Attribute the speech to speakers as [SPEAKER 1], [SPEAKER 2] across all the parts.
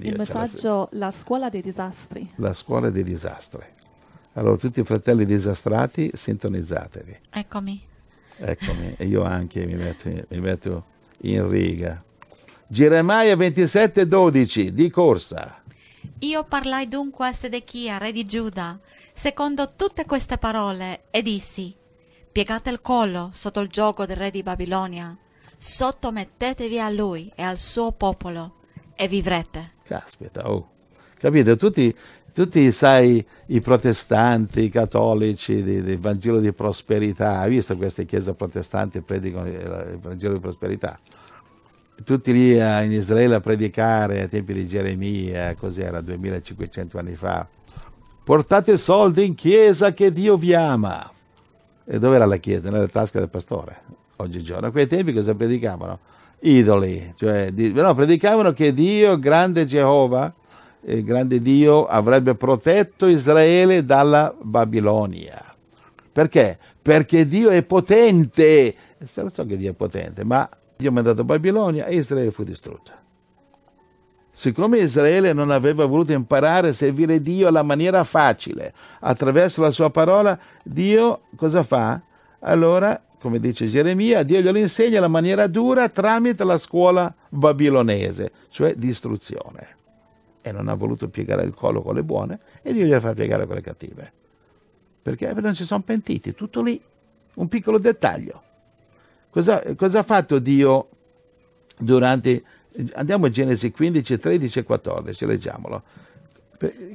[SPEAKER 1] Il messaggio
[SPEAKER 2] la... la scuola dei disastri.
[SPEAKER 1] La scuola dei disastri. Allora tutti i fratelli disastrati sintonizzatevi. Eccomi. Eccomi, e io anche mi metto, mi metto in riga. Geremia 27:12 di corsa.
[SPEAKER 3] Io parlai dunque a Sedechia, re di Giuda, secondo tutte queste parole, e dissi: Piegate il collo sotto il gioco del re di Babilonia, sottomettetevi a lui e al suo popolo, e vivrete.
[SPEAKER 1] Caspita, oh. Capito? Tutti, tutti sai, i protestanti, i cattolici del Vangelo di Prosperità, hai visto queste chiese protestanti che predicano il Vangelo di Prosperità? Tutti lì eh, in Israele a predicare ai tempi di Geremia, eh, cos'era, 2500 anni fa. Portate soldi in chiesa che Dio vi ama. E dove era la chiesa? Nella tasca del pastore, oggigiorno. A quei tempi cosa predicavano? idoli, cioè, no, predicavano che Dio, grande Geova, eh, grande Dio, avrebbe protetto Israele dalla Babilonia. Perché? Perché Dio è potente. Lo so che Dio è potente, ma Dio ha mandato Babilonia e Israele fu distrutta. Siccome Israele non aveva voluto imparare a servire Dio alla maniera facile, attraverso la sua parola, Dio cosa fa? Allora, come dice Geremia, Dio glielo insegna la maniera dura tramite la scuola babilonese, cioè distruzione. E non ha voluto piegare il collo con le buone e Dio gliela fa piegare con le cattive. Perché non si sono pentiti, tutto lì, un piccolo dettaglio. Cosa, cosa ha fatto Dio durante... Andiamo a Genesi 15, 13 e 14, leggiamolo.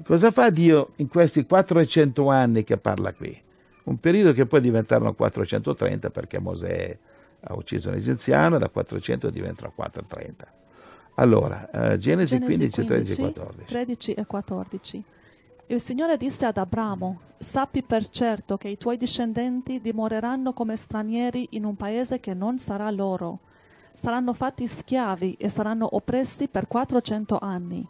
[SPEAKER 1] Cosa fa Dio in questi 400 anni che parla qui? Un periodo che poi diventarono 430 perché Mosè ha ucciso un egiziano e da 400 diventano 430. Allora, eh, Genesi, Genesi 15, 13 e 14.
[SPEAKER 2] 13 e 14. Il Signore disse ad Abramo, sappi per certo che i tuoi discendenti dimoreranno come stranieri in un paese che non sarà loro. Saranno fatti schiavi e saranno oppressi per 400 anni.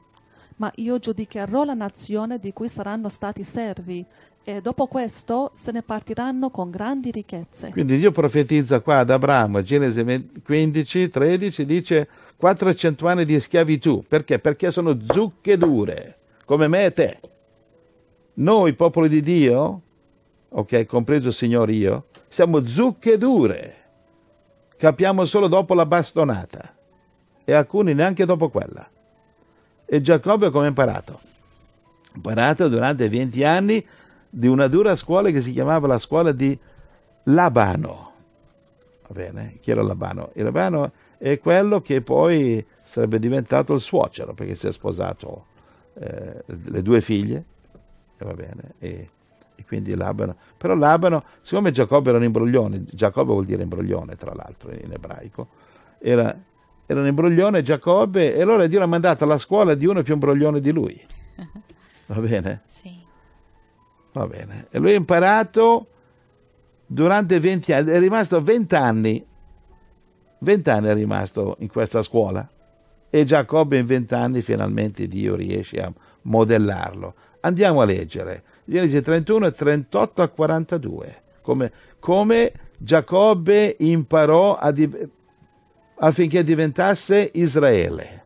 [SPEAKER 2] Ma io giudicherò la nazione di cui saranno stati servi e dopo questo se ne partiranno con grandi ricchezze.
[SPEAKER 1] Quindi Dio profetizza qua ad Abramo, Genesi 15, 13, dice 400 anni di schiavitù. Perché? Perché sono zucche dure, come me e te. Noi, popolo di Dio, ok, compreso il Signore io, siamo zucche dure. Capiamo solo dopo la bastonata e alcuni neanche dopo quella. E Giacobbe come ha imparato? Imparato durante 20 anni di una dura scuola che si chiamava la scuola di Labano. Va bene? Chi era Labano? Il Labano è quello che poi sarebbe diventato il suocero perché si è sposato eh, le due figlie. E va bene? E, e quindi Labano. Però Labano, siccome Giacobbe era un imbroglione, Giacobbe vuol dire imbroglione tra l'altro in ebraico, era, era un imbroglione Giacobbe e allora Dio l'ha mandato alla scuola di uno più imbroglione di lui. Va bene? Sì. Va bene. E lui ha imparato durante 20 anni, è rimasto 20 anni, 20 anni è rimasto in questa scuola. E Giacobbe in 20 anni finalmente Dio riesce a modellarlo. Andiamo a leggere. Genesi 31 38 a 42. Come, come Giacobbe imparò a div- affinché diventasse Israele.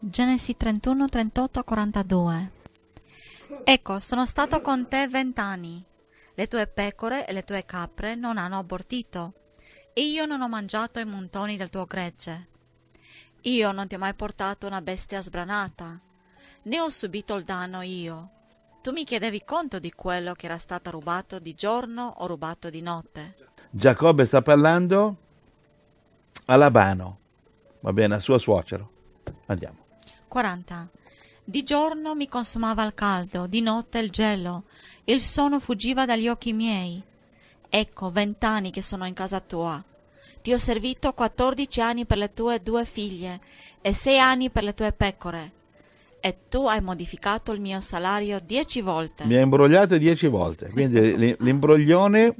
[SPEAKER 3] Genesi 31, 38 42 Ecco, sono stato con te vent'anni. Le tue pecore e le tue capre non hanno abortito. Io non ho mangiato i montoni del tuo gregge. Io non ti ho mai portato una bestia sbranata. Ne ho subito il danno io. Tu mi chiedevi conto di quello che era stato rubato di giorno o rubato di notte.
[SPEAKER 1] Giacobbe sta parlando a Labano, va bene, a suo suocero. Andiamo.
[SPEAKER 3] 40. Di giorno mi consumava il caldo, di notte il gelo, il sonno fuggiva dagli occhi miei. Ecco, vent'anni che sono in casa tua. Ti ho servito quattordici anni per le tue due figlie e sei anni per le tue pecore. E tu hai modificato il mio salario dieci volte.
[SPEAKER 1] Mi hai imbrogliato dieci volte. Quindi l'imbroglione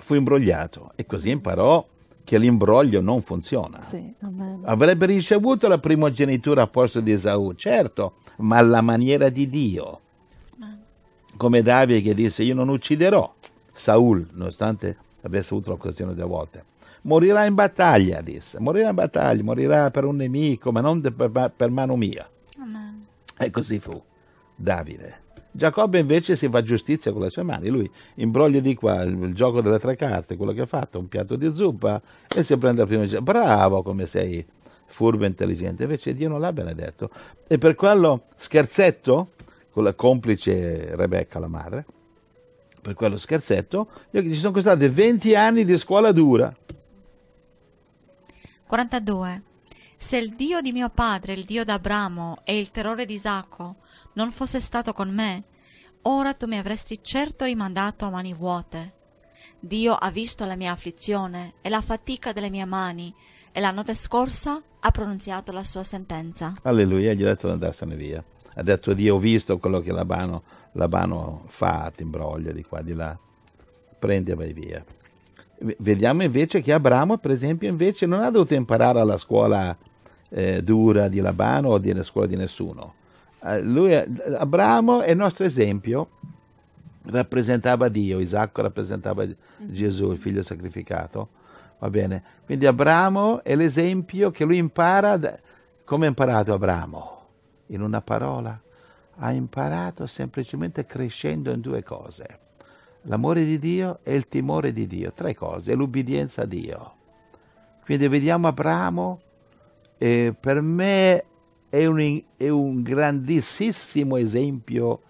[SPEAKER 1] fu imbrogliato e così imparò che l'imbroglio non funziona. Sì, Avrebbe ricevuto la primogenitura a posto di Esaù, certo, ma alla maniera di Dio. Come Davide che disse io non ucciderò Saul, nonostante avesse avuto l'occasione due volte. Morirà in battaglia, disse, morirà in battaglia, morirà per un nemico, ma non per, per mano mia. Amen. E così fu Davide. Giacobbe invece si fa giustizia con le sue mani, lui imbroglio di qua, il, il, gioco delle tre carte, quello che ha fatto, un piatto di zuppa e si prende il primo bravo come sei furbo e intelligente, invece Dio non l'ha benedetto. E per quello scherzetto, con la complice Rebecca la madre, per quello scherzetto, ci sono costate 20 anni di scuola dura.
[SPEAKER 3] 42. Se il Dio di mio padre, il Dio d'Abramo e il terrore di Isacco non fosse stato con me, ora tu mi avresti certo rimandato a mani vuote. Dio ha visto la mia afflizione e la fatica delle mie mani, e la notte scorsa ha pronunziato la sua sentenza.
[SPEAKER 1] Alleluia, gli ha detto di andarsene via. Ha detto Dio, ho visto quello che Labano, Labano fa, ti imbroglia di qua, di là, prendi e vai via. Vediamo invece che Abramo, per esempio, invece non ha dovuto imparare alla scuola eh, dura di Labano o alla scuola di nessuno eh, lui, Abramo è il nostro esempio, rappresentava Dio, Isacco rappresentava Gesù, il figlio sacrificato. Va bene? Quindi Abramo è l'esempio che lui impara, da, come ha imparato Abramo? In una parola, ha imparato semplicemente crescendo in due cose. L'amore di Dio e il timore di Dio, tre cose, l'ubbidienza a Dio. Quindi vediamo Abramo, eh, per me è un, è un grandissimo esempio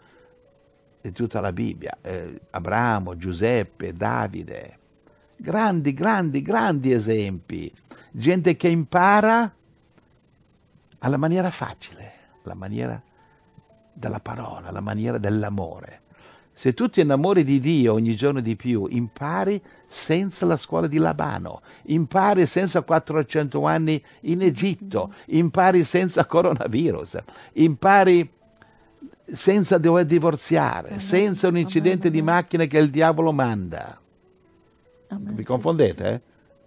[SPEAKER 1] di tutta la Bibbia. Eh, Abramo, Giuseppe, Davide, grandi, grandi, grandi esempi. Gente che impara alla maniera facile, alla maniera della parola, alla maniera dell'amore. Se tu ti innamori di Dio ogni giorno di più, impari senza la scuola di Labano, impari senza 400 anni in Egitto, impari senza coronavirus, impari senza dover divorziare, amen, senza un incidente amen, di macchina che il diavolo manda. Vi confondete? Sì, eh?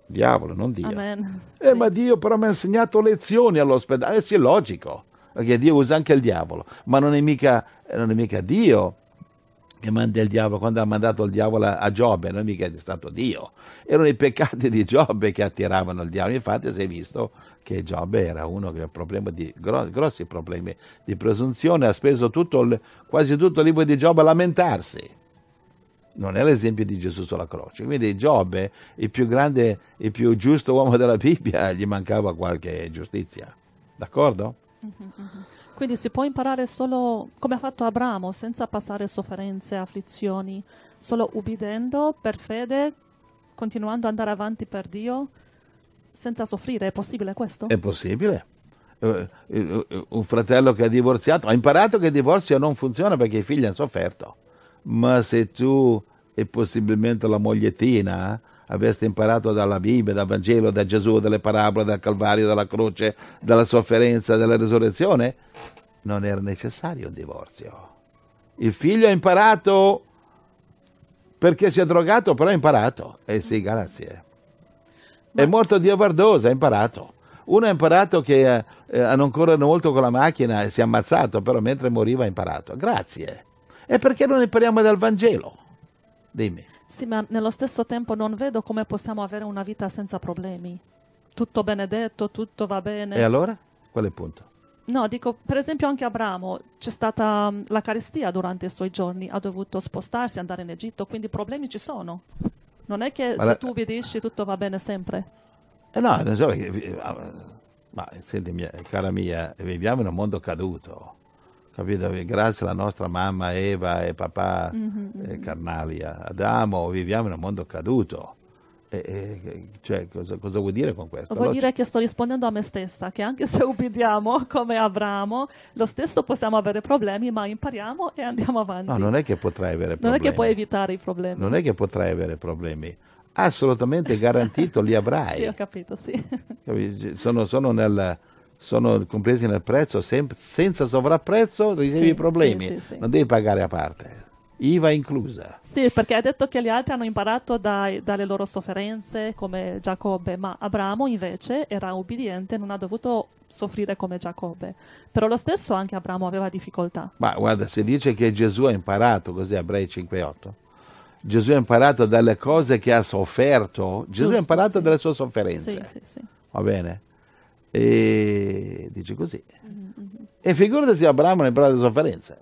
[SPEAKER 1] Diavolo, non Dio. Eh, sì. ma Dio però mi ha insegnato lezioni all'ospedale. Eh, sì, è logico, perché Dio usa anche il diavolo, ma non è mica, eh, non è mica Dio che manda il diavolo, quando ha mandato il diavolo a Giobbe, non è mica stato Dio, erano i peccati di Giobbe che attiravano il diavolo. Infatti si è visto che Giobbe era uno che aveva gros, grossi problemi di presunzione, ha speso tutto quasi tutto il libro di Giobbe a lamentarsi. Non è l'esempio di Gesù sulla croce. Quindi Giobbe, il più grande, il più giusto uomo della Bibbia, gli mancava qualche giustizia. D'accordo?
[SPEAKER 4] Mm-hmm.
[SPEAKER 2] Quindi si può imparare solo come ha fatto Abramo, senza passare sofferenze, afflizioni, solo ubbidendo per fede, continuando ad andare avanti per Dio, senza soffrire. È possibile questo? È
[SPEAKER 1] possibile. Eh, eh, un fratello che ha divorziato ha imparato che il divorzio non funziona perché i figli hanno sofferto. Ma se tu e possibilmente la mogliettina eh, aveste imparato dalla Bibbia, dal Vangelo, da Gesù, dalle parabole, dal Calvario, dalla croce, dalla sofferenza, dalla risurrezione, non era necessario un divorzio. Il figlio ha imparato perché si è drogato, però ha imparato. Eh sì, grazie. È morto di overdose, ha imparato. Uno ha imparato che eh, eh a non correre molto con la macchina e si è ammazzato, però mentre moriva ha imparato. Grazie. E perché non impariamo dal Vangelo? Dimmi.
[SPEAKER 2] Sì, ma nello stesso tempo non vedo come possiamo avere una vita senza problemi. Tutto benedetto, tutto va bene. E allora? Qual è il punto? No, dico, per esempio anche Abramo, c'è stata mm, la carestia durante i suoi giorni, ha dovuto spostarsi, andare in Egitto, quindi problemi ci sono. Non è che ma se la... tu obbedisci tutto va bene sempre.
[SPEAKER 1] Eh no, non so, ah, ma senti, mia, cara mia, viviamo in un mondo caduto Capito? Grazie alla nostra mamma Eva e papà mm-hmm. eh, mm-hmm. carnali Adamo, viviamo in un mondo caduto. E, e, cioè, cosa, cosa, vuol dire con questo? Vuol dire
[SPEAKER 2] che sto rispondendo a me stessa, che anche se ubbidiamo come Abramo, lo stesso possiamo avere problemi, ma impariamo e andiamo avanti. No, non
[SPEAKER 1] è che potrai avere problemi. Non è che puoi
[SPEAKER 2] evitare i problemi. Non
[SPEAKER 1] è che potrai avere problemi. Assolutamente garantito li avrai. sì, ho
[SPEAKER 2] capito, sì.
[SPEAKER 1] Sono, sono nel sono compresi nel prezzo, sem- senza sovrapprezzo ricevi sì, problemi, sì, sì, non devi pagare a parte. IVA inclusa.
[SPEAKER 2] Sì, perché hai detto che gli altri hanno imparato dai, dalle loro sofferenze come Giacobbe, ma Abramo invece era ubbidiente, non ha dovuto soffrire come Giacobbe. Però lo stesso anche Abramo aveva difficoltà.
[SPEAKER 1] Ma guarda, se dice che Gesù ha imparato, così Ebrei 5.8, Gesù ha imparato dalle cose che ha sofferto, Gesù Giusto, ha imparato sì. dalle sue sofferenze. Sì, sì, sì. Va bene? E dice così. Mm-hmm, mm-hmm. E figurati se Abramo ne parla di sofferenza.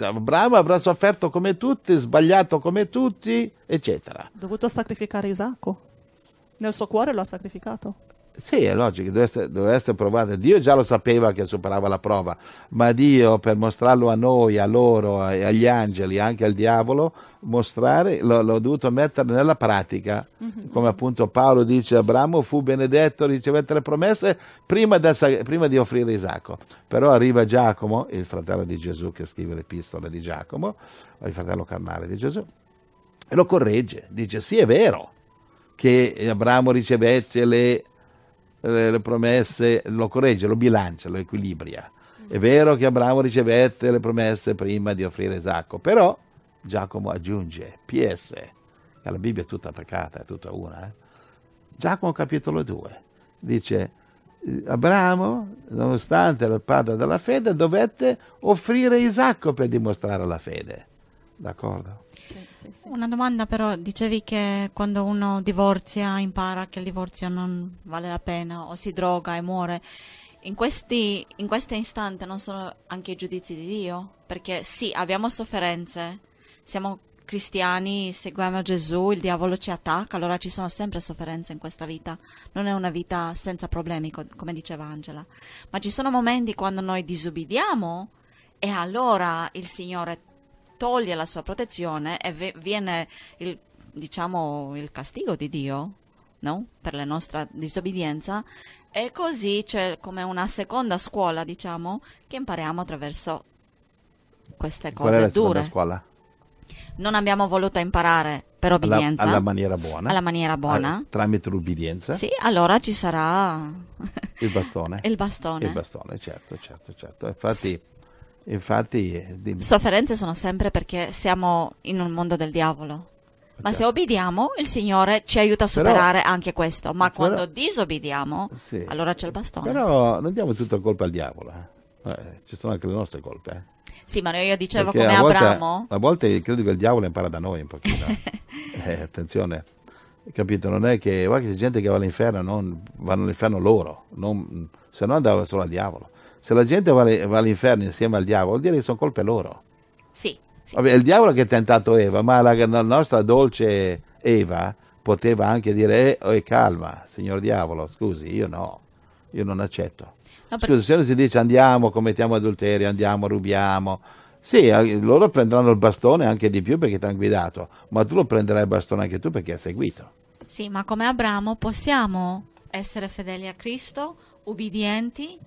[SPEAKER 1] Abramo avrà sofferto come tutti, sbagliato come tutti, eccetera.
[SPEAKER 2] Dovuto sacrificare Isacco. Nel suo cuore lo ha sacrificato.
[SPEAKER 1] Sì, è logico, doveva essere, doveva essere provato. Dio già lo sapeva che superava la prova, ma Dio per mostrarlo a noi, a loro, agli angeli, anche al diavolo, mostrare, l'ho, l'ho dovuto mettere nella pratica. Mm-hmm. Come appunto Paolo dice, Abramo fu benedetto, ricevette le promesse prima, del, prima di offrire Isacco. Però arriva Giacomo, il fratello di Gesù che scrive l'epistola di Giacomo, il fratello carnale di Gesù, e lo corregge, dice sì è vero che Abramo ricevette le promesse eh, le promesse, lo corregge, lo bilancia, lo equilibria. È vero che Abramo ricevette le promesse prima di offrire Isacco, però Giacomo aggiunge, PS, che la Bibbia è tutta attaccata, è tutta una, eh? Giacomo capitolo 2, dice, eh, Abramo, nonostante era il padre della fede, dovette offrire Isacco per dimostrare la fede. D'accordo?
[SPEAKER 3] sì, sì. Una domanda però, dicevi che quando uno divorzia impara che il divorzio non vale la pena o si droga e muore. In, questi, in questo istante non sono anche i giudizi di Dio? Perché sì, abbiamo sofferenze, siamo cristiani, seguiamo Gesù, il diavolo ci attacca, allora ci sono sempre sofferenze in questa vita. Non è una vita senza problemi, come diceva Angela. Ma ci sono momenti quando noi disubbidiamo e allora il Signore toglie la sua protezione e viene il, diciamo, il castigo di Dio no? per la nostra disobbedienza e così c'è come una seconda scuola diciamo che impariamo attraverso queste cose Qual è la dure. Scuola? Non abbiamo voluto imparare per obbedienza. Alla, alla maniera buona. Alla maniera buona. Alla,
[SPEAKER 1] tramite l'obbedienza. Sì,
[SPEAKER 3] allora ci sarà...
[SPEAKER 1] il bastone. il bastone. Il bastone, certo, certo, certo. Infatti... S- Infatti, eh, dimmi.
[SPEAKER 3] sofferenze sono sempre perché siamo in un mondo del diavolo. Ma certo. se obbediamo, il Signore ci aiuta a superare però, anche questo. Ma però, quando disobbediamo, sì. allora c'è il bastone.
[SPEAKER 1] Però non diamo tutta colpa al diavolo. Eh. eh, ci sono anche le nostre colpe. Eh. Sì,
[SPEAKER 3] ma io dicevo perché come a volte, Abramo.
[SPEAKER 1] A volte credo che il diavolo impara da noi un pochino. eh, attenzione, capito? Non è che guarda c'è gente che va all'inferno, non, vanno all'inferno loro, non, se no andava solo al diavolo se la gente va, va all'inferno insieme al diavolo, vuol dire che sono colpe loro. Sì. sì. Vabbè, è il diavolo che ha tentato Eva, ma la, la nostra dolce Eva poteva anche dire, eh, oh, eh, calma, signor diavolo, scusi, io no, io non accetto. No, per... Scusa, se uno si dice andiamo, commettiamo adulterio, andiamo, rubiamo, sì, loro prenderanno il bastone anche di più perché ti hanno guidato, ma tu lo prenderai il bastone anche tu perché hai seguito.
[SPEAKER 3] Sì, ma come Abramo possiamo essere fedeli a Cristo, ubbidienti,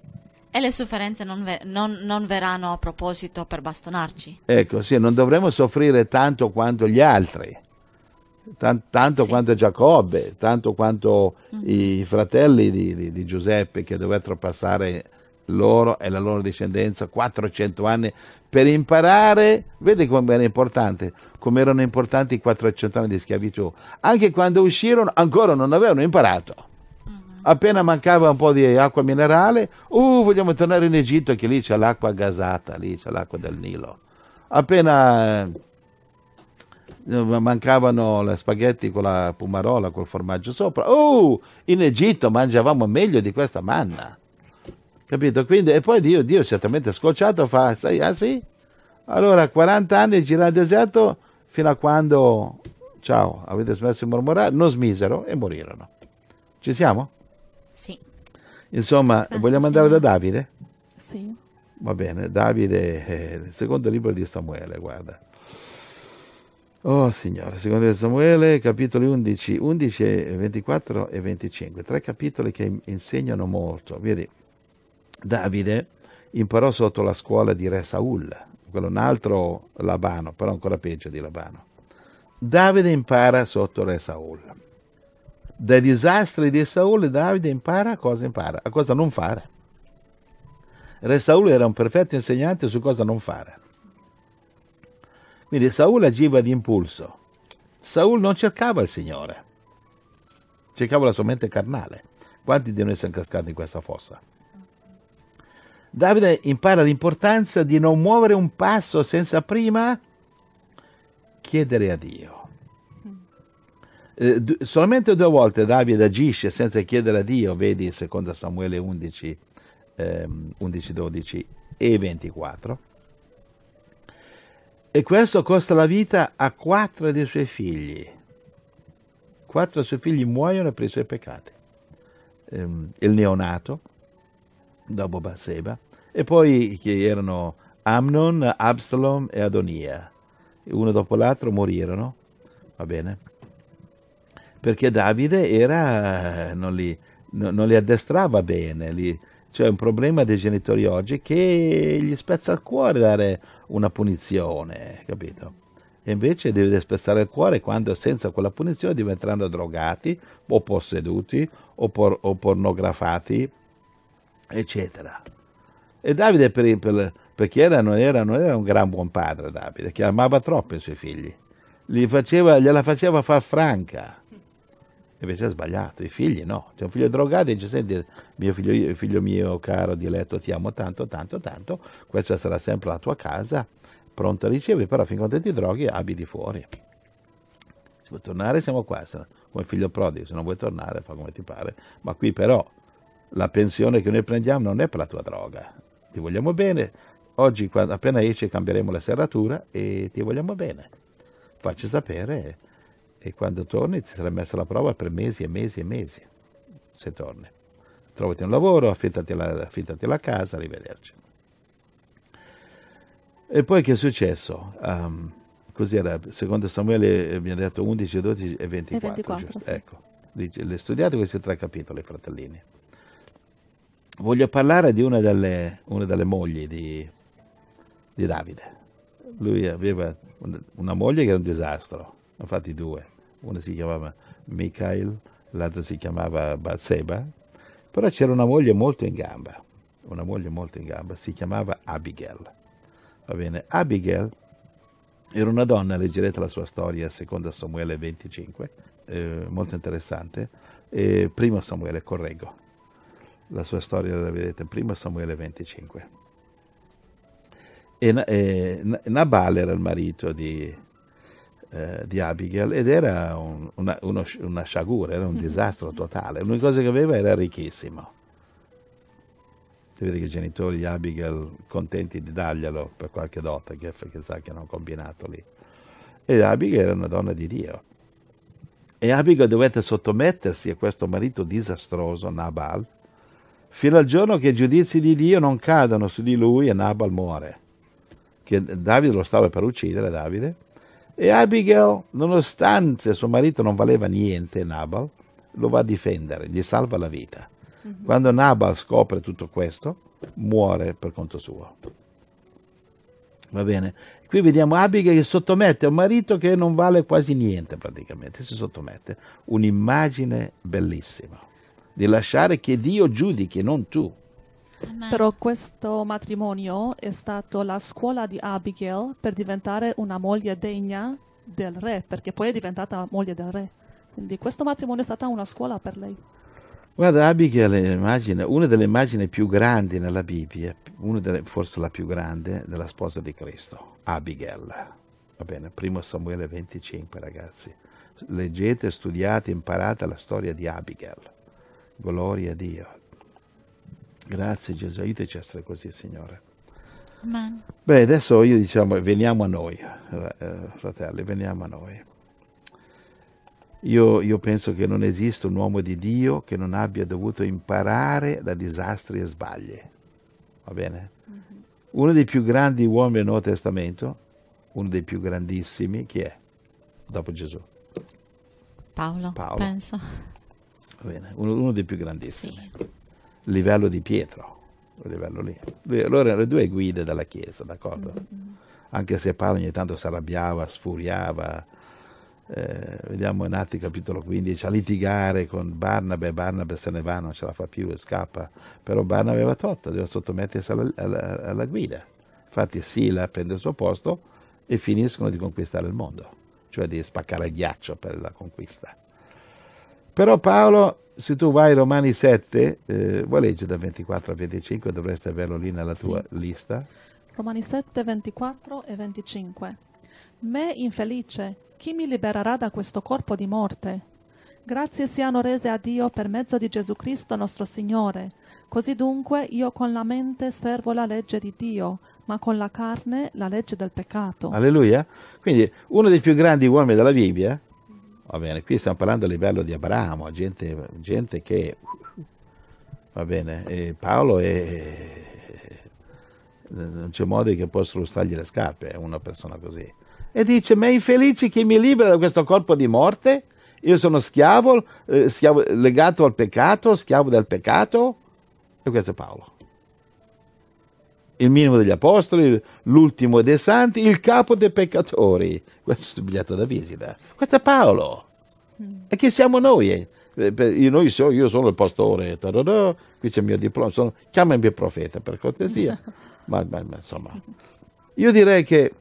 [SPEAKER 3] e le sofferenze non, ver- non, non, verranno a proposito per bastonarci.
[SPEAKER 1] Ecco, sì, non dovremmo soffrire tanto quanto gli altri, tan- tanto sì. quanto Giacobbe, tanto quanto mm. i mm-hmm. fratelli di, di, di Giuseppe che dovettero passare loro e la loro discendenza 400 anni per imparare, vedi come era importante, come erano importanti i 400 anni di schiavitù, anche quando uscirono ancora non avevano imparato appena mancava un po' di acqua minerale, uh, vogliamo tornare in Egitto che lì c'è l'acqua gasata, lì c'è l'acqua del Nilo. Appena eh, mancavano le spaghetti con la pomarola, col formaggio sopra, uh, in Egitto mangiavamo meglio di questa manna. Capito? Quindi, e poi Dio, Dio certamente scocciato fa, sai, ah sì? Allora 40 anni girare il deserto fino a quando, ciao, avete smesso di mormorare, non smisero e morirono. Ci siamo? Sì. Insomma, Penso vogliamo andare sì. da Davide? Sì. Va bene, Davide, eh, secondo libro di Samuele, guarda. Oh Signore, secondo Samuele, capitoli 11, 11, 24 e 25, tre capitoli che insegnano molto. Vedi, Davide imparò sotto la scuola di Re Saul, quello un altro Labano, però ancora peggio di Labano. Davide impara sotto Re Saul. Dai disastri di Saul Davide impara cosa impara, a cosa non fare. Re Saul era un perfetto insegnante su cosa non fare. Quindi Saul agiva di impulso. Saul non cercava il Signore, cercava la sua mente carnale. Quanti di noi sono cascati in questa fossa? Davide impara l'importanza di non muovere un passo senza prima chiedere a Dio. Eh, solamente due volte Davide agisce senza chiedere a Dio, vedi secondo Samuele 11, eh, 11 12 e 24. E questo costa la vita a quattro dei suoi figli. Quattro dei suoi figli muoiono per i suoi peccati. Eh, il neonato, dopo Batseba, e poi che erano Amnon, Absalom e Adonia. Uno dopo l'altro morirono, va bene? perché Davide era, non, li, no, non li addestrava bene, li, cioè è un problema dei genitori oggi che gli spezza il cuore dare una punizione, capito? E invece deve spezzare il cuore quando senza quella punizione diventeranno drogati o posseduti o, por, o pornografati, eccetera. E Davide per, per, perché era, non, era, non era un gran buon padre Davide, che amava troppo i suoi figli, faceva, gliela faceva far franca invece ha sbagliato, i figli no. C'è un figlio drogato e dice, senti, mio figlio, figlio mio caro, diletto, ti amo tanto, tanto, tanto, questa sarà sempre la tua casa, pronto a ricevere, però finché non ti droghi abiti fuori. Se vuoi tornare siamo qua, come figlio prodigo, se non vuoi tornare fa come ti pare. Ma qui però la pensione che noi prendiamo non è per la tua droga, ti vogliamo bene, oggi appena esce cambieremo la serratura e ti vogliamo bene. Facci sapere e quando torni ti sarai messo alla prova per mesi e mesi e mesi, se torni. Trovati un lavoro, affittati la, affittati la casa, arrivederci. E poi che è successo? Um, era, Secondo Samuele eh, mi ha detto 11, 12 e 24. E 24 sì. Ecco, dice, studiate questi tre capitoli, fratellini. Voglio parlare di una delle, una delle mogli di, di Davide. Lui aveva una moglie che era un disastro, ho fatti due, uno si chiamava Mikhail, l'altro si chiamava Batseba, però c'era una moglie molto in gamba, una moglie molto in gamba, si chiamava Abigail. Va bene, Abigail era una donna, leggerete la sua storia secondo Samuele 25, eh, molto interessante, e prima Samuele, correggo, la sua storia la vedete primo Samuele 25. E, eh, Nabal era il marito di, eh, di Abigail ed era un, una, uno, una sciagura, era un mm-hmm. disastro totale. L'unica cosa che aveva era ricchissimo. Tu vedi che i genitori di Abigail contenti di darglielo per qualche dote che, che sa che hanno combinato lì. E Abigail era una donna di Dio. E Abigail dovette sottomettersi a questo marito disastroso, Nabal, fino al giorno che i giudizi di Dio non cadono su di lui e Nabal muore. Che Davide lo stava per uccidere, Davide, e Abigail, nonostante suo marito non valeva niente, Nabal, lo va a difendere, gli salva la vita. Mm-hmm. Quando Nabal scopre tutto questo, muore per conto suo. Va bene? Qui vediamo Abigail che sottomette un marito che non vale quasi niente praticamente, si sottomette. Un'immagine bellissima di lasciare che Dio giudichi, non tu.
[SPEAKER 2] Però questo matrimonio è stato la scuola di Abigail per diventare una moglie degna del re, perché poi è diventata moglie del re. Quindi questo matrimonio è stata una scuola per lei.
[SPEAKER 1] Guarda, Abigail è una delle immagini più grandi nella Bibbia, delle, forse la più grande, della sposa di Cristo, Abigail. Va bene, primo Samuele 25, ragazzi. Leggete, studiate, imparate la storia di Abigail. Gloria a Dio. Grazie Gesù, aiutaci a essere così, Signore. Amen. Beh, adesso io diciamo, veniamo a noi, eh, fratelli, veniamo a noi. Io, io, penso che non esista un uomo di Dio che non abbia dovuto imparare da disastri e sbagli. Va bene? Mm-hmm. Uno dei più grandi uomini del Nuovo Testamento, uno dei più grandissimi, chi è? Dopo Gesù.
[SPEAKER 3] Paolo, Paolo. penso.
[SPEAKER 1] Bene, uno, uno, dei più grandissimi. Sì livello di Pietro, quel livello lì. loro erano le due guide della Chiesa, d'accordo? Mm-hmm. Anche se Paolo ogni tanto si arrabbiava, sfuriava, eh, vediamo in Atti capitolo 15, a litigare con Barnabé, Barnabé se ne va, non ce la fa più e scappa, però Barnabé aveva torto, doveva sottomettersi alla, alla, alla guida. Infatti Sila prende il suo posto e finiscono di conquistare il mondo, cioè di spaccare il ghiaccio per la conquista. Però Paolo, se tu vai ai Romani 7, eh, vuoi leggere da 24 a 25, dovresti averlo lì nella tua sì. lista.
[SPEAKER 2] Romani 7, 24 e 25. Me infelice, chi mi libererà da questo corpo di morte? Grazie siano rese a Dio per mezzo di Gesù Cristo nostro Signore. Così dunque io con la mente servo la legge di Dio, ma con la carne la legge del peccato.
[SPEAKER 1] Alleluia. Quindi uno dei più grandi uomini della Bibbia Va bene, qui stiamo parlando a livello di Abramo, gente, gente che... Va bene, e Paolo è... Non c'è modo che possano stargli le scarpe a una persona così. E dice, ma è infelice chi mi libera da questo corpo di morte? Io sono schiavo, eh, schiavo legato al peccato, schiavo del peccato. E questo è Paolo il minimo degli apostoli, l'ultimo dei santi, il capo dei peccatori. Questo è il biglietto da visita. Questo è Paolo. E chi siamo noi? Eh, io, so, io sono il pastore, tararà, qui c'è il mio diploma, sono, chiamami profeta per cortesia. ma, ma, ma insomma, io direi che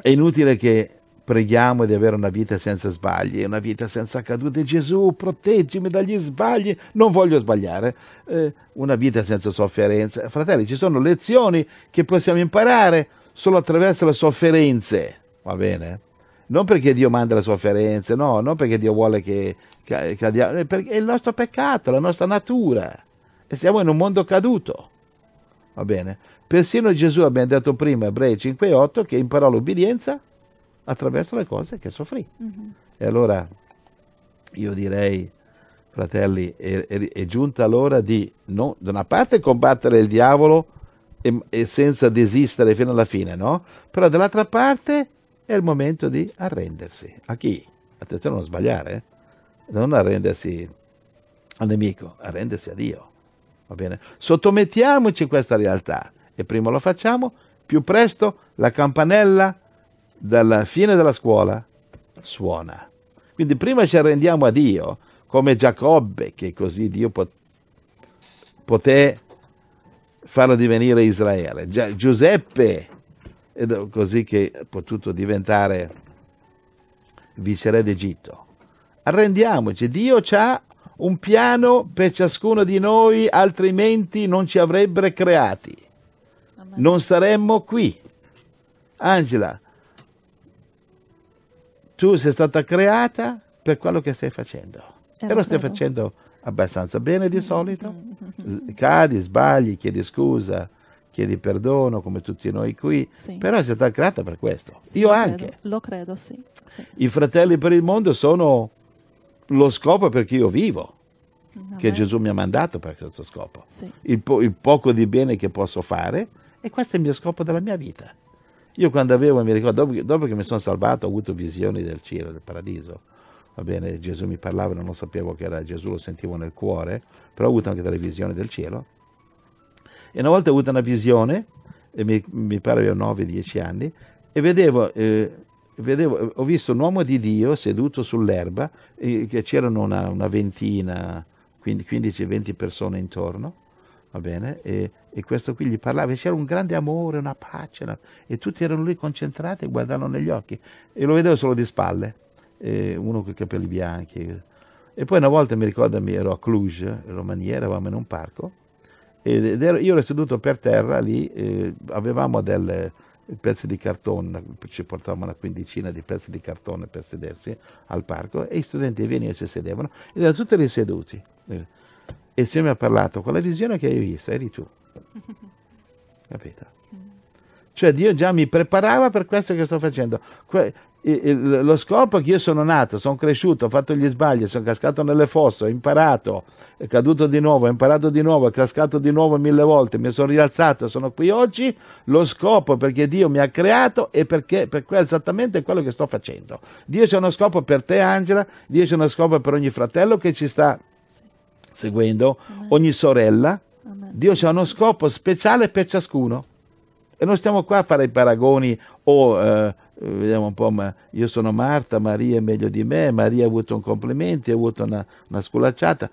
[SPEAKER 1] è inutile che preghiamo di avere una vita senza sbagli, una vita senza cadute. Gesù, proteggimi dagli sbagli, non voglio sbagliare, eh, una vita senza sofferenze. Fratelli, ci sono lezioni che possiamo imparare solo attraverso le sofferenze, va bene? Non perché Dio manda le sofferenze, no, non perché Dio vuole che cadiamo, eh, è il nostro peccato, la nostra natura. E siamo in un mondo caduto, va bene? Persino Gesù, abbiamo detto prima, Ebrei 5 8, che imparò l'obbedienza attraverso le cose che soffrì. Mm-hmm. E allora io direi, fratelli, è, è, è giunta l'ora di, no, da una parte, combattere il diavolo e, e senza desistere fino alla fine, no? Però dall'altra parte è il momento di arrendersi. A chi? Attenzione a non sbagliare, eh? non arrendersi al nemico, arrendersi a Dio. Va bene? Sottomettiamoci a questa realtà e prima lo facciamo, più presto la campanella dalla fine della scuola suona. Quindi prima ci arrendiamo a Dio, come Giacobbe, che così Dio pot- poté farlo divenire Israele. Gia- Giuseppe, ed così che è potuto diventare viceré d'Egitto. Arrendiamoci, Dio ha un piano per ciascuno di noi, altrimenti non ci avrebbe creati. Non saremmo qui. Angela, tu sei stata creata per quello che stai facendo. Era e lo stai esatto. facendo abbastanza bene di solito. Cadi, sbagli, chiedi scusa, chiedi perdono come tutti noi qui, sì. però sei stata creata per questo. Sì, Io lo anche. Credo,
[SPEAKER 2] lo credo, sì, sì.
[SPEAKER 1] I fratelli per il mondo sono lo scopo per cui io vivo, Vabbè. che Gesù mi ha mandato per questo scopo. Sì. Il, po- il, poco di bene che posso fare, e questo è il mio scopo della mia vita. Io quando avevo, mi ricordo, dopo, dopo che mi sono salvato ho avuto visioni del cielo, del paradiso. Va bene, Gesù mi parlava, non lo sapevo che era Gesù, lo sentivo nel cuore, però ho avuto anche delle visioni del cielo. E una volta ho avuto una visione, mi, mi, pare avevo 9-10 anni, e vedevo, eh, vedevo, eh, ho visto un uomo di Dio seduto sull'erba, eh, che c'erano una, una ventina, 15-20 persone intorno, va bene? E, e, questo qui gli parlava, e c'era un grande amore, una pace, una... e tutti erano lì concentrati e guardavano negli occhi, e lo vedevo solo di spalle, e uno con i capelli bianchi. E poi una volta mi ricordo, ero a Cluj, in Romania, eravamo in un parco, ed ero, io ero seduto per terra lì, eh, avevamo delle pezzi di cartone, ci portavamo una quindicina di pezzi di cartone per sedersi al parco e i studenti venivano e si sedevano ed erano tutti lì seduti. E il Signore mi ha parlato, quella visione che hai visto eri tu. Capito? Cioè Dio già mi preparava per questo che sto facendo. Que- lo scopo è che io sono nato, sono cresciuto, ho fatto gli sbagli, sono cascato nelle fosse, ho imparato, è caduto di nuovo, ho imparato di nuovo, è cascato di nuovo mille volte, mi sono rialzato, sono qui oggi, lo scopo perché Dio mi ha creato e perché per quello esattamente quello che sto facendo. Dio c'è uno scopo per te Angela, Dio c'è uno scopo per ogni fratello che ci sta seguendo Amen. ogni sorella. Amen. Dio c'ha uno scopo speciale per ciascuno. E non stiamo qua a fare i paragoni o oh, eh, vediamo un po', ma io sono Marta, Maria è meglio di me, Maria ha avuto un complimento, ha avuto una, una sculacciata.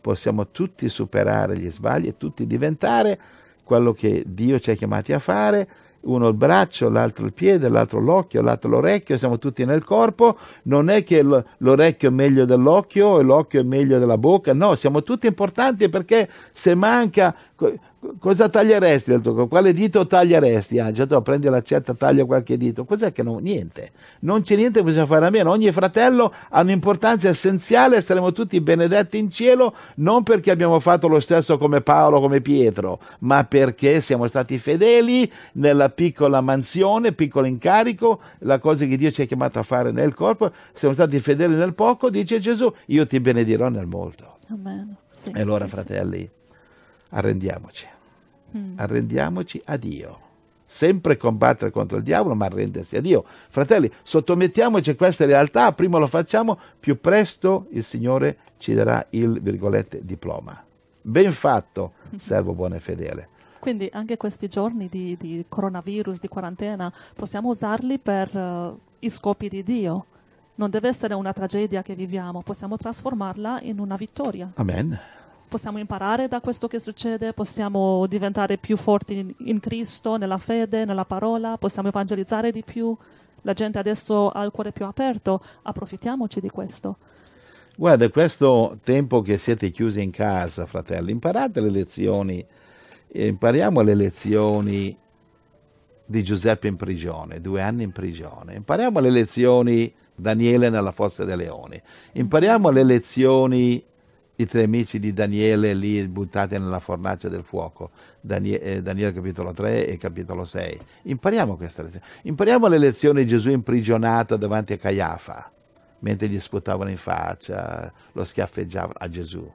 [SPEAKER 1] Possiamo tutti superare gli sbagli e tutti diventare quello che Dio ci ha chiamati a fare uno il braccio, l'altro il piede, l'altro l'occhio, l'altro l'orecchio, siamo tutti nel corpo, non è che l'orecchio è meglio dell'occhio e l'occhio è meglio della bocca, no, siamo tutti importanti perché se manca cosa taglieresti del tuo corpo? Quale dito taglieresti? Angelo, tu prendi l'accetta, taglia qualche dito. Cos'è che non? Niente. Non c'è niente che bisogna fare a meno. Ogni fratello ha un'importanza essenziale, saremo tutti benedetti in cielo, non perché abbiamo fatto lo stesso come Paolo, come Pietro, ma perché siamo stati fedeli nella piccola mansione, piccolo incarico, la cosa che Dio ci ha chiamato a fare nel corpo. Siamo stati fedeli nel poco, dice Gesù, io ti benedirò nel molto.
[SPEAKER 2] Amen. Sì, e allora, sì,
[SPEAKER 1] fratelli. Sì arrendiamoci, mm. arrendiamoci a Dio. Sempre combattere contro il diavolo, ma arrendersi a Dio. Fratelli, sottomettiamoci a questa realtà, prima lo facciamo, più presto il Signore ci darà il virgolette diploma. Ben fatto, servo buono e fedele.
[SPEAKER 2] Quindi anche questi giorni di, di coronavirus, di quarantena, possiamo usarli per uh, i scopi di Dio. Non deve essere una tragedia che viviamo, possiamo trasformarla in una vittoria. Amen possiamo imparare da questo che succede, possiamo diventare più forti in, in Cristo, nella fede, nella parola, possiamo evangelizzare di più. La gente adesso ha il cuore più aperto, approfittiamoci di questo.
[SPEAKER 1] Guarda, questo tempo che siete chiusi in casa, fratelli, imparate le lezioni, eh, impariamo le lezioni di Giuseppe in prigione, due anni in prigione, impariamo le lezioni di Daniele nella fossa dei leoni, impariamo le lezioni i tre amici di Daniele lì buttati nella fornace del fuoco, Daniele, eh, Daniele capitolo 3 e capitolo 6. Impariamo questa lezione. Impariamo le lezioni di Gesù imprigionato davanti a Caiafa, mentre gli sputavano in faccia, lo schiaffeggiavano a Gesù.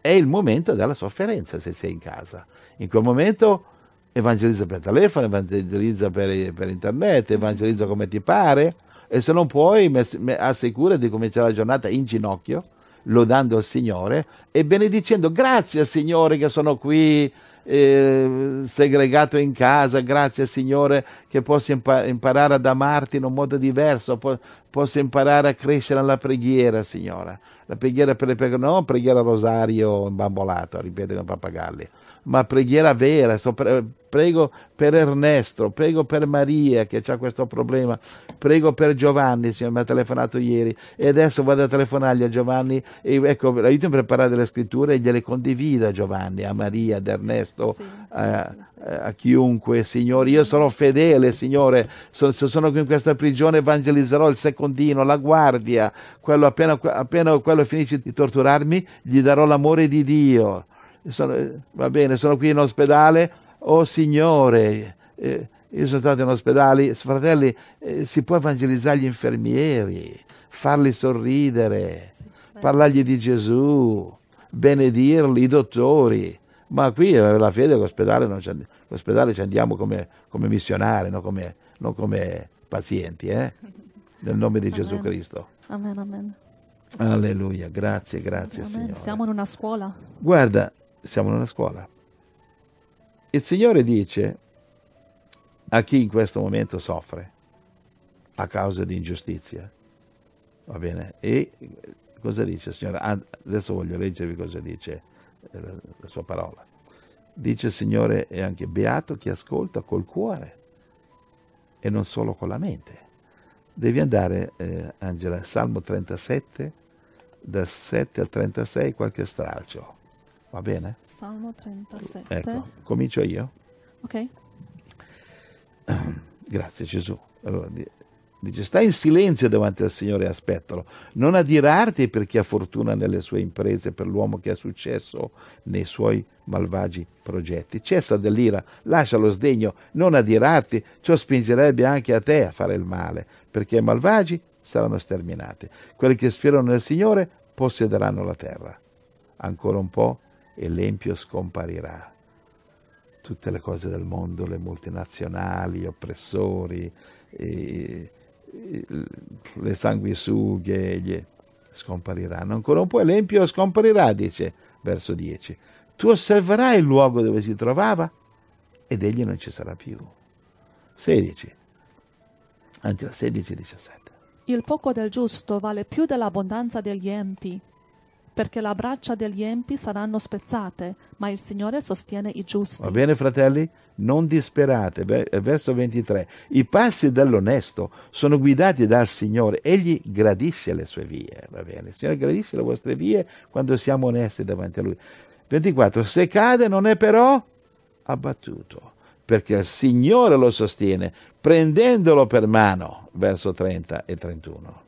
[SPEAKER 1] È il momento della sofferenza se sei in casa. In quel momento evangelizza per telefono, evangelizza per, per internet, evangelizza come ti pare e se non puoi assicura di cominciare la giornata in ginocchio lodando il Signore e benedicendo, grazie Signore che sono qui eh, segregato in casa, grazie Signore che posso imparare ad amarti in un modo diverso, po- posso imparare a crescere alla preghiera, Signore. La preghiera per le preghiere, non preghiera rosario imbambolato, ripeto con pappagalli, ma preghiera vera, sto pre- prego per Ernesto, prego per Maria che ha questo problema, prego per Giovanni, signore, mi ha telefonato ieri e adesso vado a telefonargli a Giovanni e ecco, aiutami a preparare delle scritture e gliele condivido a Giovanni, a Maria, ad Ernesto, sì, a, sì, sì. a, chiunque, Signore, io sarò fedele, Signore, so, se sono qui in questa prigione evangelizzerò il secondino, la guardia, quello appena, appena quello finisce di torturarmi, gli darò l'amore di Dio sono, eh, va bene, sono qui in ospedale, oh Signore, eh, io sono stato in ospedale, fratelli, eh, si può evangelizzare gli infermieri, farli sorridere, sì, parlargli sì. di Gesù, benedirli, i dottori, ma qui eh, la fede all'ospedale non c'è, ci andiamo come, come missionari, non come, non come pazienti, eh? nel nome di amen. Gesù Cristo.
[SPEAKER 2] Amen, amen.
[SPEAKER 1] Alleluia, grazie, grazie sì, Signore.
[SPEAKER 2] Siamo in una scuola.
[SPEAKER 1] Guarda, siamo nella scuola. Il Signore dice a chi in questo momento soffre a causa di ingiustizia, va bene, e cosa dice il Signore? Ah, adesso voglio leggervi cosa dice eh, la, sua parola. Dice il Signore è anche beato chi ascolta col cuore e non solo con la mente. Devi andare, eh, Angela, Salmo 37, dal 7 al 36, qualche stralcio. Va bene?
[SPEAKER 2] Salmo 37. Ecco,
[SPEAKER 1] comincio io. Ok. Grazie Gesù. Allora, dice, stai in silenzio davanti al Signore e aspettalo. Non adirarti per chi ha fortuna nelle sue imprese, per l'uomo che ha successo nei suoi malvagi progetti. Cessa dell'ira, lascia lo sdegno, non adirarti, ciò spingerebbe anche a te a fare il male, perché i malvagi saranno sterminati. Quelli che sperano nel Signore possederanno la terra. Ancora un po' e l'empio scomparirà. Tutte le cose del mondo, le multinazionali, gli oppressori, e, e, le sanguisughe, gli, scompariranno. Ancora un po' e l'empio scomparirà, dice verso 10. Tu osserverai il luogo dove si trovava ed egli non ci sarà più. 16. Anzi, 16 17.
[SPEAKER 2] Il poco del giusto vale più dell'abbondanza degli empi perché le braccia degli empi saranno spezzate, ma il Signore sostiene i giusti. Va
[SPEAKER 1] bene, fratelli? Non disperate. Verso 23. I passi dell'onesto sono guidati dal Signore. Egli gradisce le sue vie. Va bene? Il Signore gradisce le vostre vie quando siamo onesti davanti a Lui. 24. Se cade non è però abbattuto, perché il Signore lo sostiene, prendendolo per mano. Verso 30 e 31.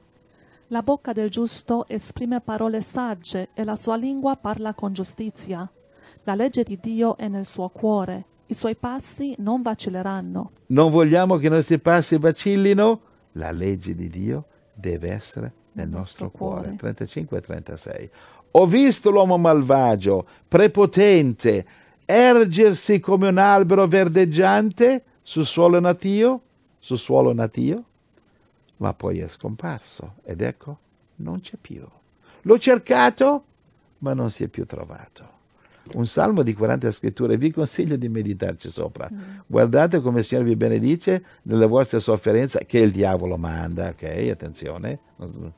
[SPEAKER 2] La bocca del giusto esprime parole sagge e la sua lingua parla con giustizia. La legge di Dio è nel suo cuore, i suoi passi non vacilleranno.
[SPEAKER 1] Non vogliamo che i nostri passi vacillino? La legge di Dio deve essere nel nostro, nostro cuore. cuore. 35 e 36. Ho visto l'uomo malvagio, prepotente, ergersi come un albero verdeggiante sul suolo natio, sul suolo natio, ma poi è scomparso ed ecco, non c'è più. L'ho cercato, ma non si è più trovato. Un salmo di 40 scritture, vi consiglio di meditarci sopra. Mm. Guardate come il Signore vi benedice nella vostra sofferenza che il diavolo manda, ok? Attenzione,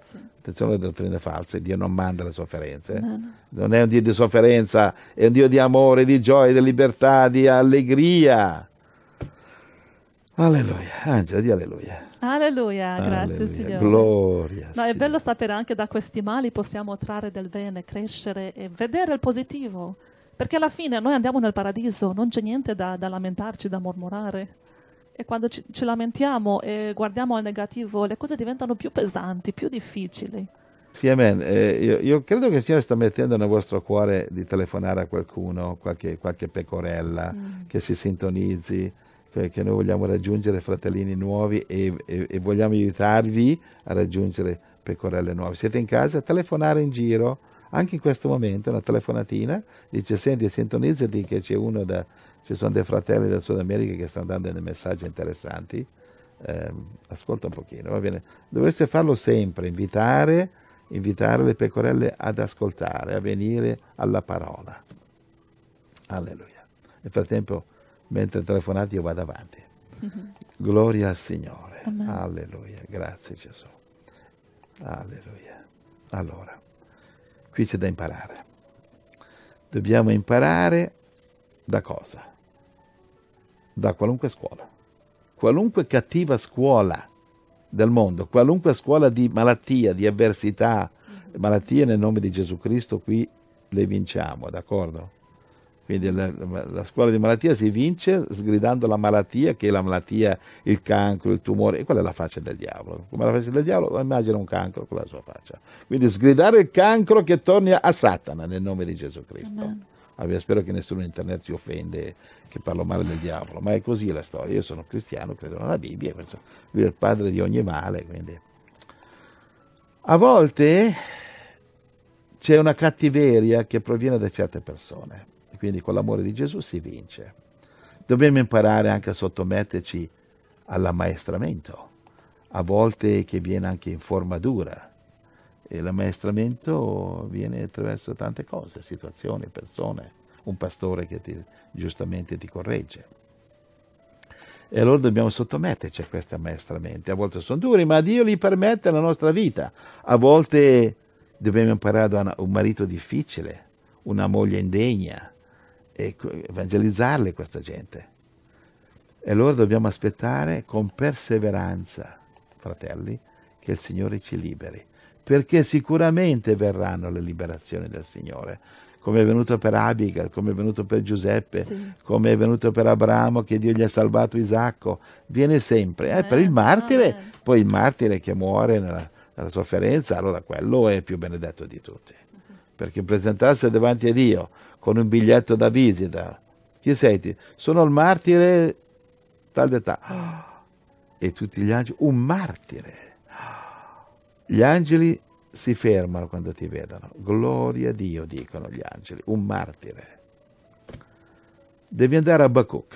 [SPEAKER 1] sì. attenzione alle dottrine false, Dio non manda le sofferenze. No, no. Non è un Dio di sofferenza, è un Dio di amore, di gioia, di libertà, di allegria. Alleluia, Angela, di alleluia.
[SPEAKER 2] Alleluia, grazie Alleluia, Signore.
[SPEAKER 1] Gloria. No,
[SPEAKER 2] è bello sapere anche da questi mali possiamo trarre del bene, crescere e vedere il positivo. Perché alla fine noi andiamo nel paradiso, non c'è niente da, da lamentarci, da mormorare. E quando ci, ci, lamentiamo e guardiamo al negativo, le cose diventano più pesanti, più difficili.
[SPEAKER 1] Sì, amen. Eh, io, io, credo che il Signore sta mettendo nel vostro cuore di telefonare a qualcuno, qualche, qualche pecorella, mm. che si sintonizzi che noi vogliamo raggiungere fratellini nuovi e, e, e vogliamo aiutarvi a raggiungere pecorelle nuove. Siete in casa, telefonare in giro, anche in questo momento, una telefonatina, dice senti, sintonizzati che c'è uno da, ci sono dei fratelli del Sud America che stanno dando dei messaggi interessanti, eh, ascolta un pochino, va bene. Dovreste farlo sempre, invitare, invitare le pecorelle ad ascoltare, a venire alla parola. Alleluia. Nel frattempo mentre telefonate io vado avanti. Mm-hmm. Gloria al Signore. Amen. Alleluia. Grazie Gesù. Alleluia. Allora, qui c'è da imparare. Dobbiamo imparare da cosa? Da qualunque scuola. Qualunque cattiva scuola del mondo, qualunque scuola di malattia, di avversità, mm. malattie nel nome di Gesù Cristo, qui le vinciamo, d'accordo? Quindi la, la, scuola di malattia si vince sgridando la malattia, che è la malattia, il cancro, il tumore, e quella è la faccia del diavolo. Come la faccia del diavolo, immagina un cancro con la sua faccia. Quindi sgridare il cancro che torni a Satana nel nome di Gesù Cristo. Amen. Ah, spero che nessuno in internet si offende che parlo male del diavolo, ma è così la storia. Io sono cristiano, credo nella Bibbia, lui è il padre di ogni male. Quindi. A volte c'è una cattiveria che proviene da certe persone quindi con l'amore di Gesù si vince. Dobbiamo imparare anche a sottometterci all'ammaestramento, a volte che viene anche in forma dura. E l'ammaestramento viene attraverso tante cose, situazioni, persone, un pastore che ti, giustamente ti corregge. E allora dobbiamo sottometterci a questi ammaestramenti. A volte sono duri, ma Dio li permette nella nostra vita. A volte dobbiamo imparare da un marito difficile, una moglie indegna, e evangelizzarle questa gente. E allora dobbiamo aspettare con perseveranza, fratelli, che il Signore ci liberi, perché sicuramente verranno le liberazioni del Signore, come è venuto per Abigail, come è venuto per Giuseppe, sì. come è venuto per Abramo che Dio gli ha salvato Isacco, viene sempre. Eh, eh, per il eh, martire, eh. poi il martire che muore nella, nella sofferenza, allora quello è più benedetto di tutti, perché presentarsi davanti a Dio con un biglietto da visita. Chi senti? Sono il martire tal d'età. E tutti gli angeli, un martire. Gli angeli si fermano quando ti vedono. Gloria a Dio, dicono gli angeli, un martire. Devi andare a Bacuc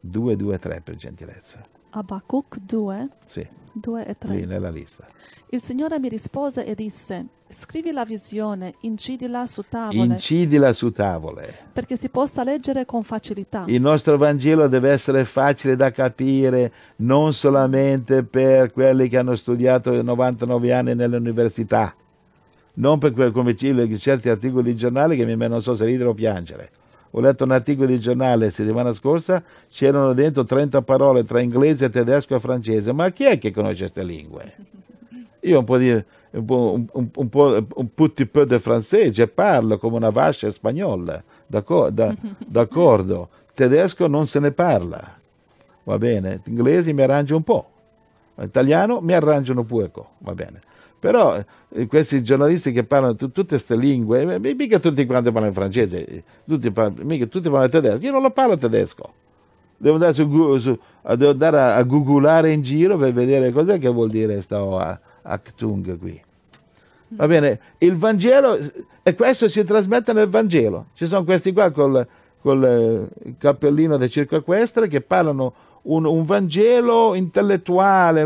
[SPEAKER 1] 223 per gentilezza.
[SPEAKER 2] Abacuc 2, sì,
[SPEAKER 1] 2 e 3. Lì nella lista.
[SPEAKER 2] Il Signore mi rispose e disse, scrivi la visione, incidila su tavole.
[SPEAKER 1] Incidila su tavole.
[SPEAKER 2] Perché si possa leggere con facilità.
[SPEAKER 1] Il nostro Vangelo deve essere facile da capire, non solamente per quelli che hanno studiato 99 anni nelle università. non per quel, come certi articoli di giornale che mi non so se ridere o piangere. Ho letto un articolo di giornale settimana scorsa, c'erano dentro 30 parole tra inglese, tedesco e francese. Ma chi è che conosce queste lingue? Io un po' di un po', un, un, un putti peu de francese, cioè parlo come una vascia spagnola, d'accordo, d'accordo. Tedesco non se ne parla, va bene. Inglese mi arrangio un po', italiano mi arrangiano poco, va bene. Però eh, questi giornalisti che parlano t- tutte queste lingue, eh, mica tutti quanti parlano in francese, eh, tutti parlano, mica tutti parlano tedesco, io non lo parlo tedesco. Devo andare, su, su, devo andare a, a, googolare in giro per vedere cos'è che vuol dire sto a, qui. Va bene, il Vangelo, e questo si trasmette nel Vangelo. Ci sono questi qua col, col cappellino del circo equestre che parlano un, un Vangelo intellettuale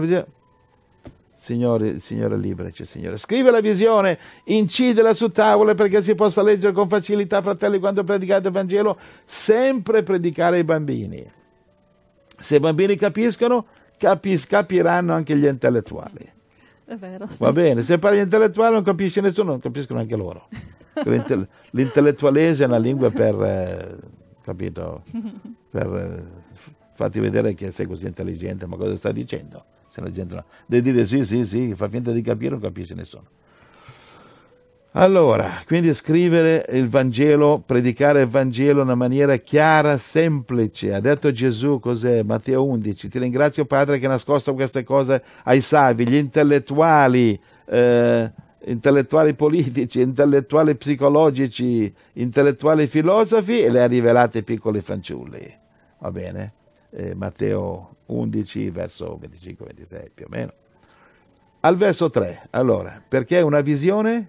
[SPEAKER 1] Signore, signora liberaci, Signore. Scrive la visione, incidela su tavole perché si possa leggere con facilità, fratelli, quando predicate il Vangelo, sempre predicare ai bambini. Se i bambini capiscono, capis- capiranno anche gli intellettuali.
[SPEAKER 4] È vero,
[SPEAKER 2] sì. Va
[SPEAKER 1] bene, se parli intellettuale non capisce nessuno, non capiscono anche loro. L'intellettualese è una lingua per, eh, capito, per eh, farti vedere che sei così intelligente, ma cosa stai dicendo? se la gente no... Deve dire sì, sì, sì, fa finta di capire, non capisce nessuno. Allora, quindi scrivere il Vangelo, predicare il Vangelo in una maniera chiara, semplice. Ha detto Gesù cos'è? Matteo 11. Ti ringrazio Padre che ha nascosto queste cose ai savi, gli intellettuali, eh, intellettuali politici, intellettuali psicologici, intellettuali filosofi e le ha rivelate ai piccoli fanciulli. Va bene? eh, Matteo 11, verso 25-26 più o meno. Al verso 3, allora, perché è una visione?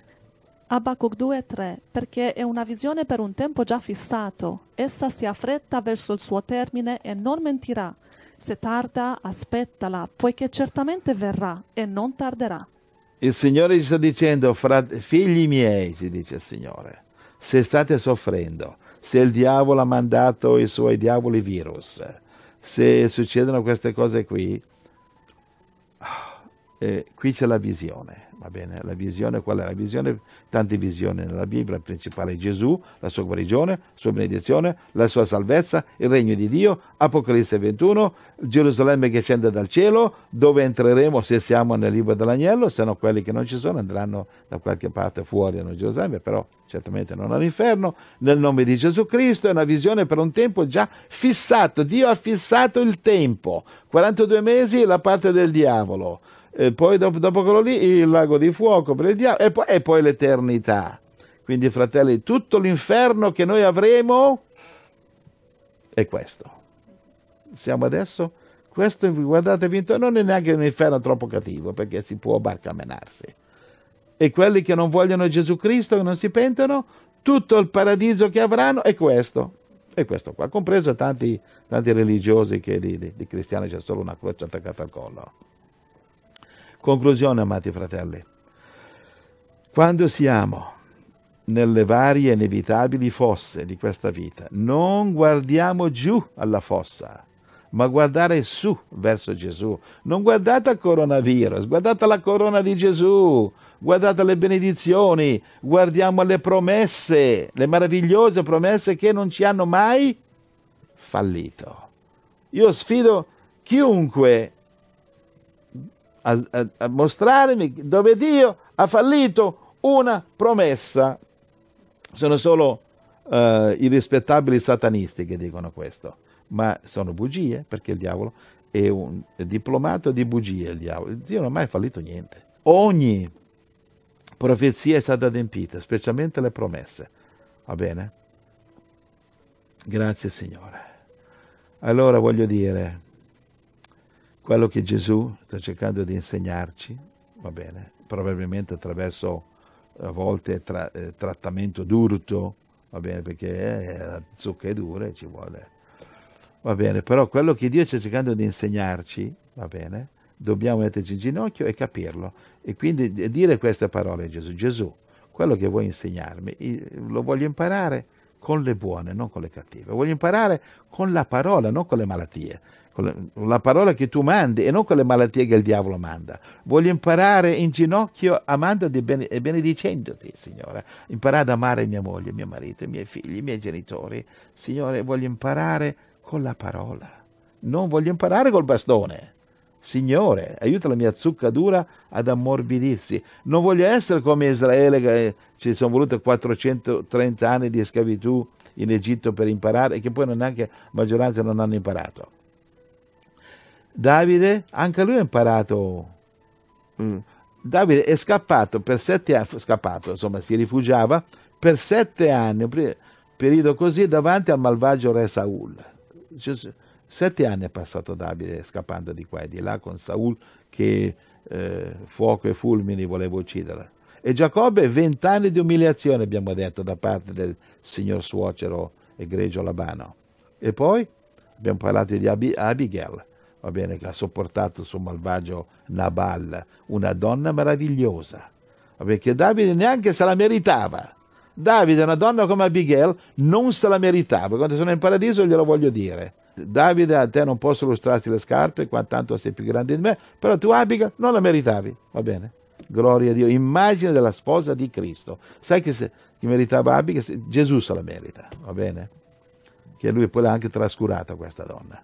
[SPEAKER 2] Abacuc 2-3, Perché è una visione per un tempo già fissato, essa si affretta verso il suo termine e non mentirà. Se tarda, aspettala, poiché certamente verrà e non tarderà.
[SPEAKER 1] Il Signore ci sta dicendo, figli miei, ci dice il Signore, se state soffrendo, se il diavolo ha mandato i suoi diavoli virus, se succedono queste cose qui, ah, eh, qui c'è la visione. Va bene, la visione qual è? La visione, tante visioni nella Bibbia, la principale è Gesù, la sua guarigione, la sua benedizione, la sua salvezza, il regno di Dio, Apocalisse 21, Gerusalemme che scende dal cielo, dove entreremo se siamo nel libro dell'agnello, se no quelli che non ci sono andranno da qualche parte fuori a Gerusalemme, però certamente non all'inferno, nel nome di Gesù Cristo, è una visione per un tempo già fissato, Dio ha fissato il tempo, 42 mesi la parte del diavolo, e poi dopo, dopo, quello lì il lago di fuoco per il diavolo e poi, e poi l'eternità. Quindi fratelli, tutto l'inferno che noi avremo è questo. Siamo adesso? Questo, guardatevi intorno, non è neanche un inferno troppo cattivo perché si può barcamenarsi. E quelli che non vogliono Gesù Cristo, che non si pentono, tutto il paradiso che avranno è questo. È questo qua, compreso tanti, tanti religiosi che di, di, di cristiani c'è solo una croce attaccata al collo. Conclusione, amati fratelli. Quando siamo nelle varie inevitabili fosse di questa vita, non guardiamo giù alla fossa, ma guardare su verso Gesù. Non guardate al coronavirus, guardate alla corona di Gesù, guardate le benedizioni, guardiamo alle promesse, le meravigliose promesse che non ci hanno mai fallito. Io sfido chiunque a, a, a mostrarmi dove Dio ha fallito una promessa. Sono solo Uh, eh, i rispettabili satanisti che dicono questo, ma sono bugie perché il diavolo è un diplomato di bugie. Il diavolo, Dio non ha mai fallito niente. Ogni profezia è stata adempita, specialmente le promesse. Va bene? Grazie Signore. Allora voglio dire, quello che Gesù sta cercando di insegnarci, va bene, probabilmente attraverso a volte tra, eh, trattamento d'urto, va bene, perché eh, la zucca è dura e ci vuole. Va bene, però quello che Dio sta cercando di insegnarci, va bene, dobbiamo metterci in ginocchio e capirlo. E quindi dire queste parole a Gesù, Gesù, quello che vuoi insegnarmi, lo voglio imparare con le buone, non con le cattive. Voglio imparare con la parola, non con le malattie la parola che tu mandi e non con le malattie che il diavolo manda. Voglio imparare in ginocchio amandoti e benedicendoti, Signore. Imparare ad amare mia moglie, mio marito, i miei figli, i miei genitori. Signore, voglio imparare con la parola. Non voglio imparare col bastone. Signore, aiuta la mia zucca dura ad ammorbidirsi. Non voglio essere come Israele che ci sono voluti 430 anni di schiavitù in Egitto per imparare e che poi non neanche maggioranza non hanno imparato. Davide, anche lui ha imparato. Mm. Davide è scappato per sette anni, scappato, insomma, si rifugiava per sette anni, un periodo così, davanti al malvagio re Saul. Cioè, sette anni è passato Davide scappando di qua e di là con Saul che eh, fuoco e fulmini voleva ucciderla. E Giacobbe, vent'anni di umiliazione, abbiamo detto, da parte del signor suocero egregio Labano. E poi abbiamo parlato di Ab- Abigail bene, che ha sopportato il suo malvagio Nabal, una donna meravigliosa, perché Davide neanche se la meritava. Davide, una donna come Abigail, non se la meritava. Quando sono in paradiso glielo voglio dire. Davide, a te non posso lustrarti le scarpe, qua sei più grande di me, però tu Abigail non la meritavi, va bene? Gloria a Dio, immagine della sposa di Cristo. Sai che, se, che meritava Abigail? Gesù se la merita, va bene? Che lui poi l'ha anche trascurata questa donna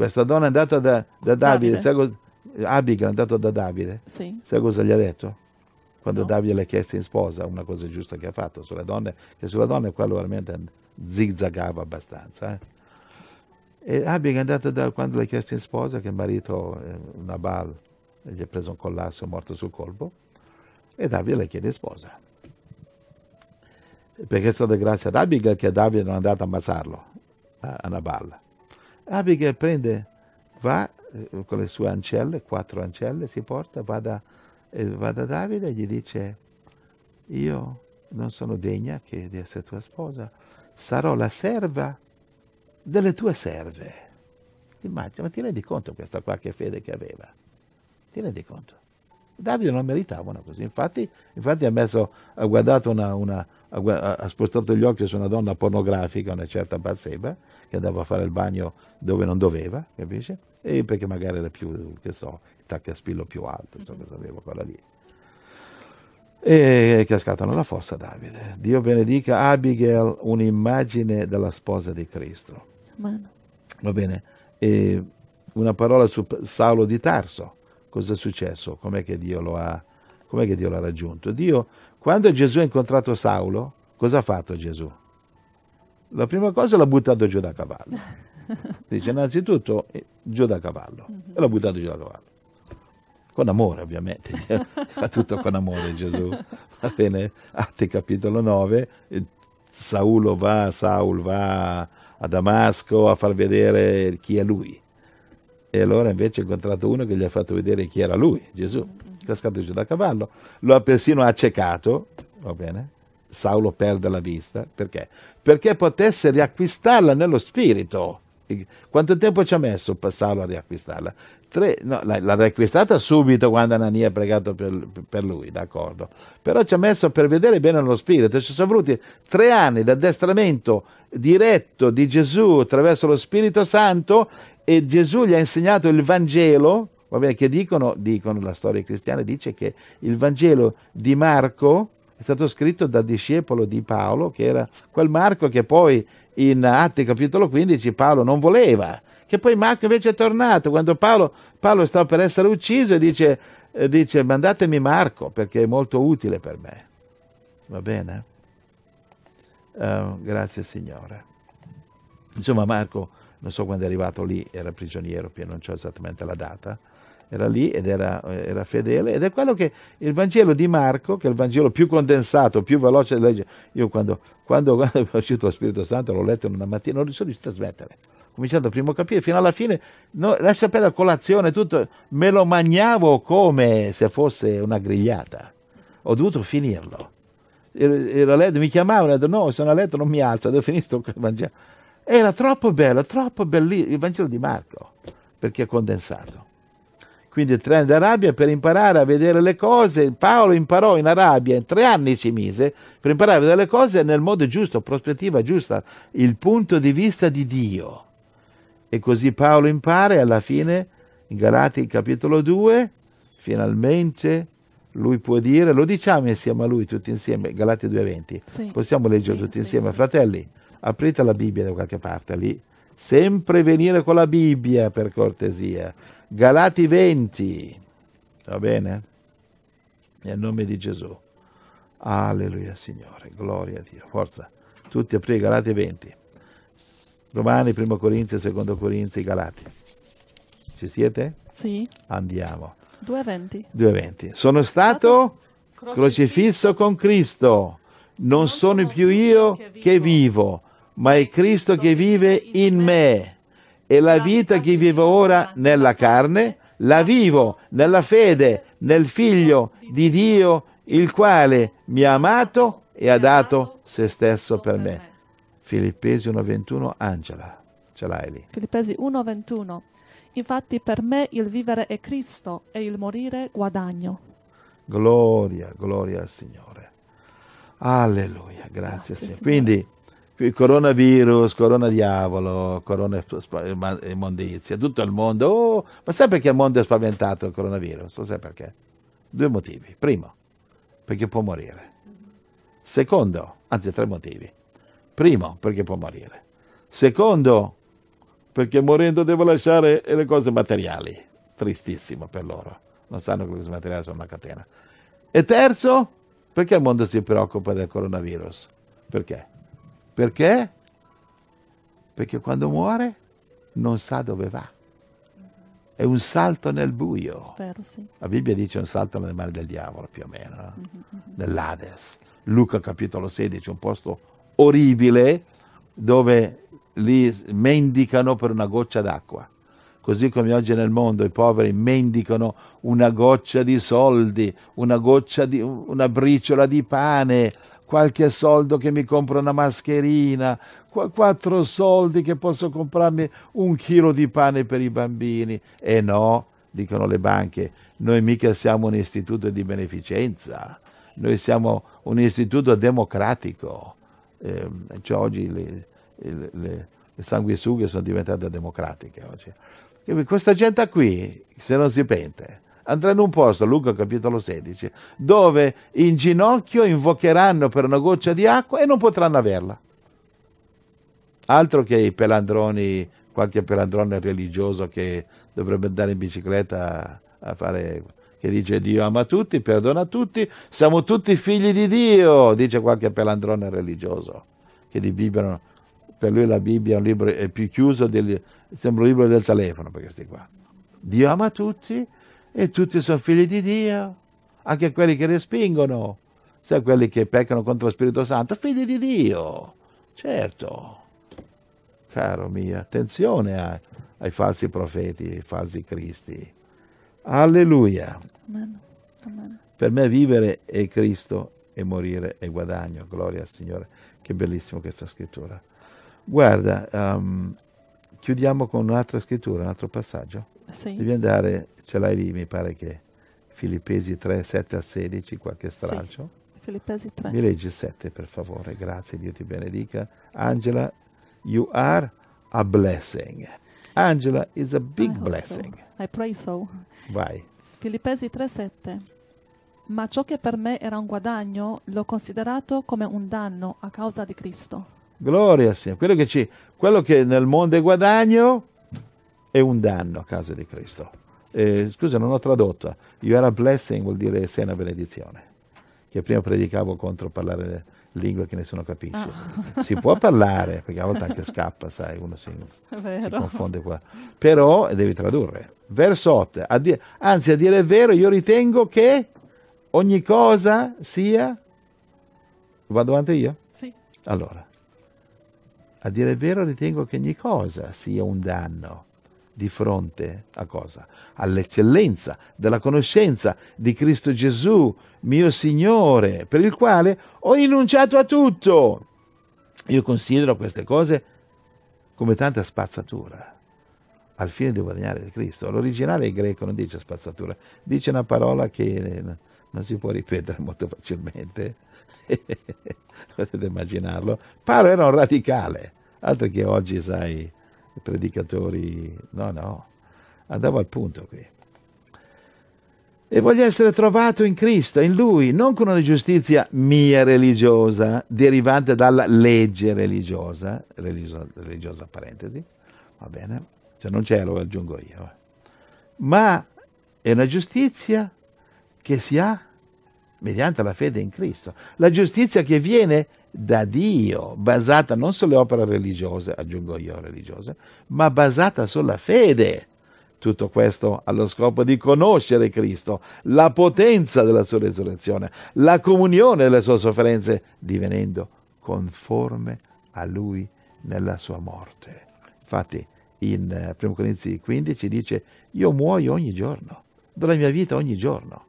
[SPEAKER 1] questa donna è andata da, da Davide, Davide. Abigail è andata da Davide, sì. sai cosa gli ha detto? Quando no. Davide l'ha chiesta in sposa, una cosa giusta che ha fatto sulle donne, che sulla donna quello veramente zigzagava abbastanza. Eh? E Abigail è andata da quando l'ha chiesta in sposa, che il marito, eh, Nabal, gli ha preso un collasso, è morto sul colpo, e Davide la chiede in sposa. Perché è stata grazie ad Abigail che Davide non è andato a ammazzarlo, a, a Nabal Abigail prende, va eh, con le sue ancelle, quattro ancelle, si porta, va da, eh, va da Davide e gli dice, io non sono degna che di essere tua sposa, sarò la serva delle tue serve. Immagina, ma ti rendi conto questa qualche fede che aveva? Ti rendi conto? Davide non meritava una così, infatti, infatti ha, messo, ha, una, una, ha, spostato gli occhi su una donna pornografica, una certa Batseba, che andava a fare il bagno dove non doveva, capisci? E mm. perché magari era più, che so, il taccaspillo più alto, so cosa aveva quella lì. E è cascata nella fossa Davide. Dio benedica Abigail, un'immagine della sposa di Cristo. Amen. Va bene. E una parola su Saulo di Tarso. Cosa è successo? Com'è che Dio lo ha, com'è che Dio l'ha raggiunto? Dio, quando Gesù ha incontrato Saulo, cosa ha fatto Gesù? La prima cosa l'ha buttato giù da cavallo. Dice innanzitutto eh, giù da cavallo. Mhm. E l'ha buttato giù da cavallo. Con amore ovviamente, fa tutto con amore Gesù. Va bene, Atti capitolo 9, Saulo va, Saul va a Damasco a far vedere chi è lui. E allora invece ha incontrato uno che gli ha fatto vedere chi era lui, Gesù, mhm. cascato giù da cavallo. Lo ha persino accecato, va bene? Saulo perde la vista. Perché? Perché potesse riacquistarla nello spirito. Quanto tempo ci ha messo Saulo a riacquistarla? Tre, no, l'ha, riacquistata subito quando Anania ha pregato per, per, lui, d'accordo. Però ci ha messo per vedere bene lo spirito. Ci sono voluti tre anni di addestramento diretto di Gesù attraverso lo Spirito Santo e Gesù gli ha insegnato il Vangelo. Va bene, che dicono, dicono la storia cristiana dice che il Vangelo di Marco, è stato scritto da discepolo di Paolo, che era quel Marco che poi in Atti capitolo 15 Paolo non voleva, che poi Marco invece è tornato, quando Paolo, Paolo sta per essere ucciso e dice, eh, dice mandatemi Marco perché è molto utile per me. Va bene? Uh, grazie Signore. Insomma Marco, non so quando è arrivato lì, era prigioniero, non so esattamente la data, era lì ed era, era, fedele ed è quello che il Vangelo di Marco, che è il Vangelo più condensato, più veloce da leggere, io quando, quando, quando è uscito lo Spirito Santo l'ho letto una mattina, non sono riuscito a smettere, cominciando dal primo capire fino alla fine, no, lascia per la colazione tutto, me lo magnavo come se fosse una grigliata, ho dovuto finirlo, ero, letto, mi chiamavano, ho detto no, sono a letto, non mi alzo, devo finire sto Vangelo, era troppo bello, troppo bellissimo, il Vangelo di Marco, perché è condensato quindi tre anni d'Arabia per imparare a vedere le cose. Paolo imparò in Arabia, in tre anni ci mise, per imparare a vedere le cose nel modo giusto, prospettiva giusta, il punto di vista di Dio. E così Paolo impara e alla fine, in Galati capitolo 2, finalmente lui può dire, lo diciamo insieme a lui tutti insieme, Galati 2.20, sì. possiamo leggere sì, tutti sì, insieme, fratelli, aprite la Bibbia da qualche parte lì, sempre venire con la Bibbia per cortesia. Galati 20, va bene? Nel nome di Gesù. Alleluia Signore, gloria a Dio, forza. Tutti a pre Galati 20. Domani 1 Corinzi, 2 Corinzi, Galati. Ci siete? Sì. Andiamo. 2.20. 2.20. Sono stato crocifisso con Cristo. Non sono più io che vivo ma è Cristo che vive in me e la vita che vivo ora nella carne la vivo nella fede, nel Figlio di Dio, il quale mi ha amato e ha dato se stesso per me. Filippesi 1.21, Angela, ce l'hai lì.
[SPEAKER 2] Filippesi 1.21. Infatti per me il vivere è Cristo e il morire guadagno.
[SPEAKER 1] Gloria, gloria al Signore. Alleluia, grazie, grazie Signore. Quindi coronavirus, corona diavolo, corona immondizia, tutto il mondo. Oh, ma sai perché il mondo è spaventato il coronavirus? Lo sai perché? Due motivi. Primo, perché può morire. Secondo, anzi tre motivi. Primo, perché può morire. Secondo, perché morendo devo lasciare le cose materiali. Tristissimo per loro. Non sanno che le cose materiali sono una catena. E terzo, perché il mondo si preoccupa del coronavirus? Perché? Perché? Perché quando muore non sa dove va. È un salto nel buio. Spero, sì. La Bibbia dice un salto nel mare del diavolo, più o meno, mm-hmm. mm-hmm. nell'Ades. Luca capitolo 16, un posto orribile dove lì mendicano per una goccia d'acqua. Così come oggi nel mondo i poveri mendicano una goccia di soldi, una goccia di una briciola di pane, qualche soldo che mi compro una mascherina, qu- quattro soldi che posso comprarmi un chilo di pane per i bambini. E no, dicono le banche, noi mica siamo un istituto di beneficenza, noi siamo un istituto democratico. Eh, cioè oggi le, le, le, sanguisughe sono diventate democratiche. Oggi. Questa gente qui, se non si pente, andranno in un posto, Luca capitolo 16, dove in ginocchio invocheranno per una goccia di acqua e non potranno averla. Altro che i pelandroni, qualche pelandrone religioso che dovrebbe andare in bicicletta a fare che dice Dio ama tutti, perdona tutti, siamo tutti figli di Dio, dice qualche pelandrone religioso, che di Bibbia, per lui la Bibbia è un libro è più chiuso, del, sembra un libro del telefono per questi qua. Dio ama tutti, e tutti sono figli di Dio, anche quelli che respingono, se quelli che peccano contro lo Spirito Santo, figli di Dio, certo. Caro mio, attenzione a, ai falsi profeti, ai falsi cristi. Alleluia.
[SPEAKER 4] Amen. Amen.
[SPEAKER 1] Per me vivere è Cristo e morire è guadagno. Gloria al Signore. Che bellissimo questa scrittura. Guarda, um, chiudiamo con un'altra scrittura, un altro passaggio. Ah, sì. Devi andare, ce l'hai lì, mi pare che Filippesi 3, 7 a 16, qualche stralcio. Sì. Filippesi 3. Mi leggi 7 per favore, grazie, Dio ti benedica. Angela, you are a blessing. Angela is a big I blessing.
[SPEAKER 2] So. I pray so. Vai. Filippesi 3, 7. Ma ciò che per me era un guadagno l'ho considerato come un danno a causa di Cristo.
[SPEAKER 1] Gloria a Dio. Quello che, ci, quello che nel mondo è guadagno, è un danno a causa di Cristo. Eh, scusa, non ho tradotto. You are a blessing vuol dire sei una benedizione. Che prima predicavo contro parlare lingue che nessuno capisce. Oh. Si può parlare, perché a volte anche scappa, sai, uno si,
[SPEAKER 2] si confonde
[SPEAKER 1] qua. Però devi tradurre. Verso 8. A di- anzi, a dire il vero, io ritengo che ogni cosa sia... Vado avanti io? Sì. Allora, a dire il vero, ritengo che ogni cosa sia un danno di fronte a cosa? All'eccellenza della conoscenza di Cristo Gesù, mio Signore, per il quale ho rinunciato a tutto. Io considero queste cose come tanta spazzatura al fine di guadagnare Cristo. L'originale greco non dice spazzatura, dice una parola che non si può ripetere molto facilmente. Potete immaginarlo. Paolo era un radicale, altro che oggi, sai, predicatori, no, no, andavo al punto qui. E voglio essere trovato in Cristo, in Lui, non con una giustizia mia religiosa, derivante dalla legge religiosa, religiosa, religiosa parentesi, va bene? Se non c'è lo aggiungo io. Eh. Ma è una giustizia che si ha mediante la fede in Cristo. La giustizia che viene da Dio, basata non sulle opere religiose, aggiungo io religiose, ma basata sulla fede. Tutto questo allo scopo di conoscere Cristo, la potenza della sua resurrezione, la comunione delle sue sofferenze, divenendo conforme a Lui nella sua morte. Infatti, in 1 eh, Corinzi 15 dice, io muoio ogni giorno, do la mia vita ogni giorno.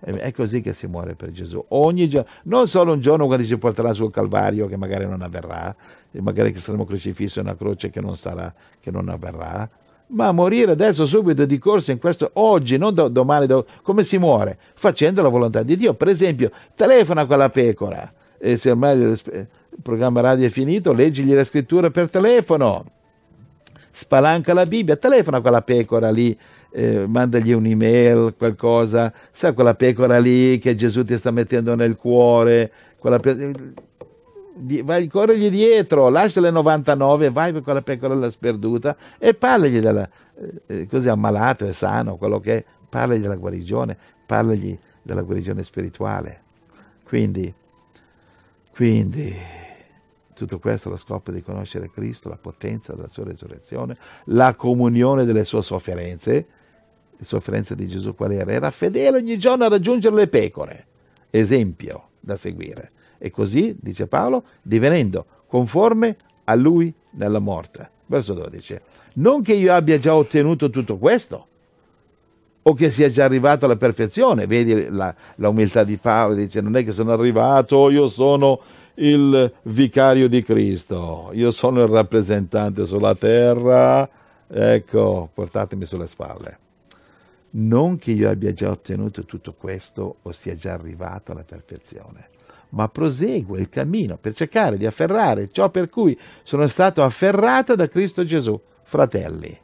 [SPEAKER 1] È così che si muore per Gesù. Ogni giorno, non solo un giorno quando ci porterà sul Calvario, che magari non avverrà, e magari che saremo crocifissi a una croce che non, sarà, che non avverrà, ma morire adesso subito di corso in questo oggi, non do, domani, do, come si muore? Facendo la volontà di Dio. Per esempio, telefona quella pecora e se ormai il programma radio è finito, leggigli la scrittura per telefono, spalanca la Bibbia, telefona quella pecora lì eh, mandagli un'email, qualcosa, sai quella pecora lì che Gesù ti sta mettendo nel cuore, quella pe- vai, corregli dietro, lascia le 99, vai per quella pecora là sperduta e parlagli della, eh, eh, così ammalato e sano, quello che è, parlagli della guarigione, parlagli della guarigione spirituale. Quindi, quindi tutto questo allo scopo di conoscere Cristo, la potenza della sua resurrezione, la comunione delle sue sofferenze, sofferenza di Gesù qual era? Era fedele ogni giorno a raggiungere le pecore. Esempio da seguire. E così, dice Paolo, divenendo conforme a lui nella morte. Verso 12. Non che io abbia già ottenuto tutto questo, o che sia già arrivato alla perfezione. Vedi la, la umiltà di Paolo, dice non è che sono arrivato, io sono il vicario di Cristo, io sono il rappresentante sulla terra, ecco, portatemi sulle spalle. Non che io abbia già ottenuto tutto questo o sia già arrivato alla perfezione, ma proseguo il cammino per cercare di afferrare ciò per cui sono stato afferrato da Cristo Gesù. Fratelli,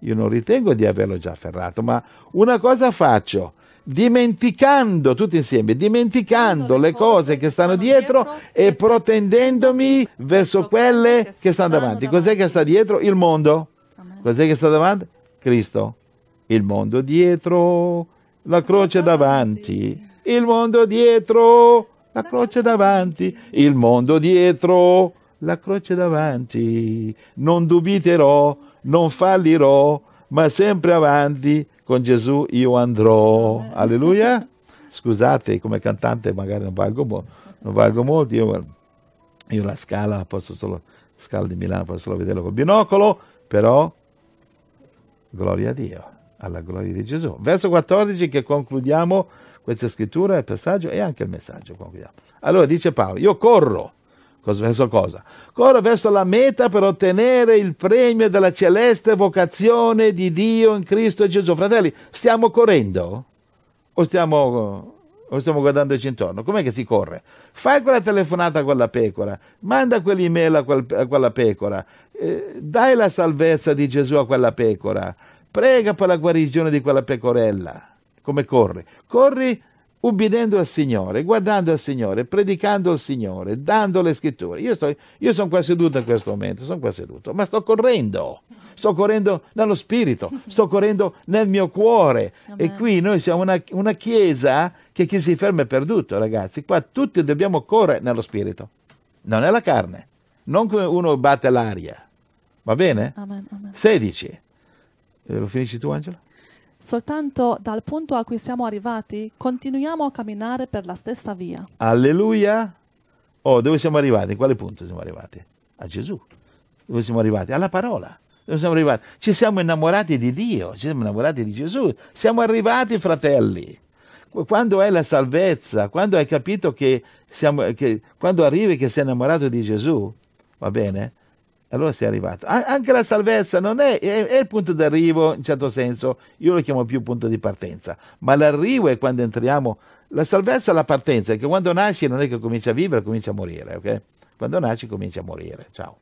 [SPEAKER 1] io non ritengo di averlo già afferrato, ma una cosa faccio, dimenticando tutti insieme, dimenticando le cose che stanno dietro e protendendomi verso quelle che stanno davanti. Cos'è che sta dietro? Il mondo. Cos'è che sta davanti? Cristo il mondo dietro, la croce davanti, il mondo dietro, la croce davanti, il mondo dietro, la croce davanti. Non dubiterò, non fallirò, ma sempre avanti con Gesù io andrò. Alleluia. Scusate, come cantante magari non valgo, non valgo molto, io, io la scala posso solo scala di Milano, posso solo vederla col binocolo, però gloria a Dio alla gloria di Gesù. Verso 14 che concludiamo questa scrittura, il passaggio e anche il messaggio. Concludiamo. Allora dice Paolo, io corro. Cosa, verso cosa? Corro verso la meta per ottenere il premio della celeste vocazione di Dio in Cristo Gesù. Fratelli, stiamo correndo? O stiamo o stiamo guardandoci intorno, com'è che si corre? Fai quella telefonata a quella pecora, manda quell'email a, quel, a quella pecora, eh, dai la salvezza di Gesù a quella pecora, Prega per la guarigione di quella pecorella. Come corri? Corri ubbidendo al Signore, guardando al Signore, predicando al Signore, dando le scritture. Io, sto, io sono qua seduto in questo momento, sono qua seduto, ma sto correndo, sto correndo nello spirito, sto correndo nel mio cuore. E qui noi siamo una, una chiesa che chi si ferma è perduto, ragazzi. Qua tutti dobbiamo correre nello spirito, non nella carne, non come uno batte l'aria. Va bene? Amen, amen. 16. Eh, lo finisci tu Angela? Soltanto
[SPEAKER 2] dal punto a cui siamo arrivati continuiamo a camminare per la stessa via.
[SPEAKER 1] Alleluia! Oh, dove siamo arrivati? In quale punto siamo arrivati? A Gesù. Dove siamo arrivati? Alla parola. Dove siamo arrivati? Ci siamo innamorati di Dio, ci siamo innamorati di Gesù. Siamo arrivati, fratelli quando è la salvezza, quando hai capito che, siamo, che quando arrivi che sei innamorato di Gesù, va bene? allora sei arrivato. anche la salvezza non è, è, è, il punto d'arrivo, in certo senso, io lo chiamo più punto di partenza, ma l'arrivo è quando entriamo, la salvezza è la partenza, è che quando nasci non è che comincia a vivere, comincia a morire, ok? Quando nasci comincia a morire, ciao.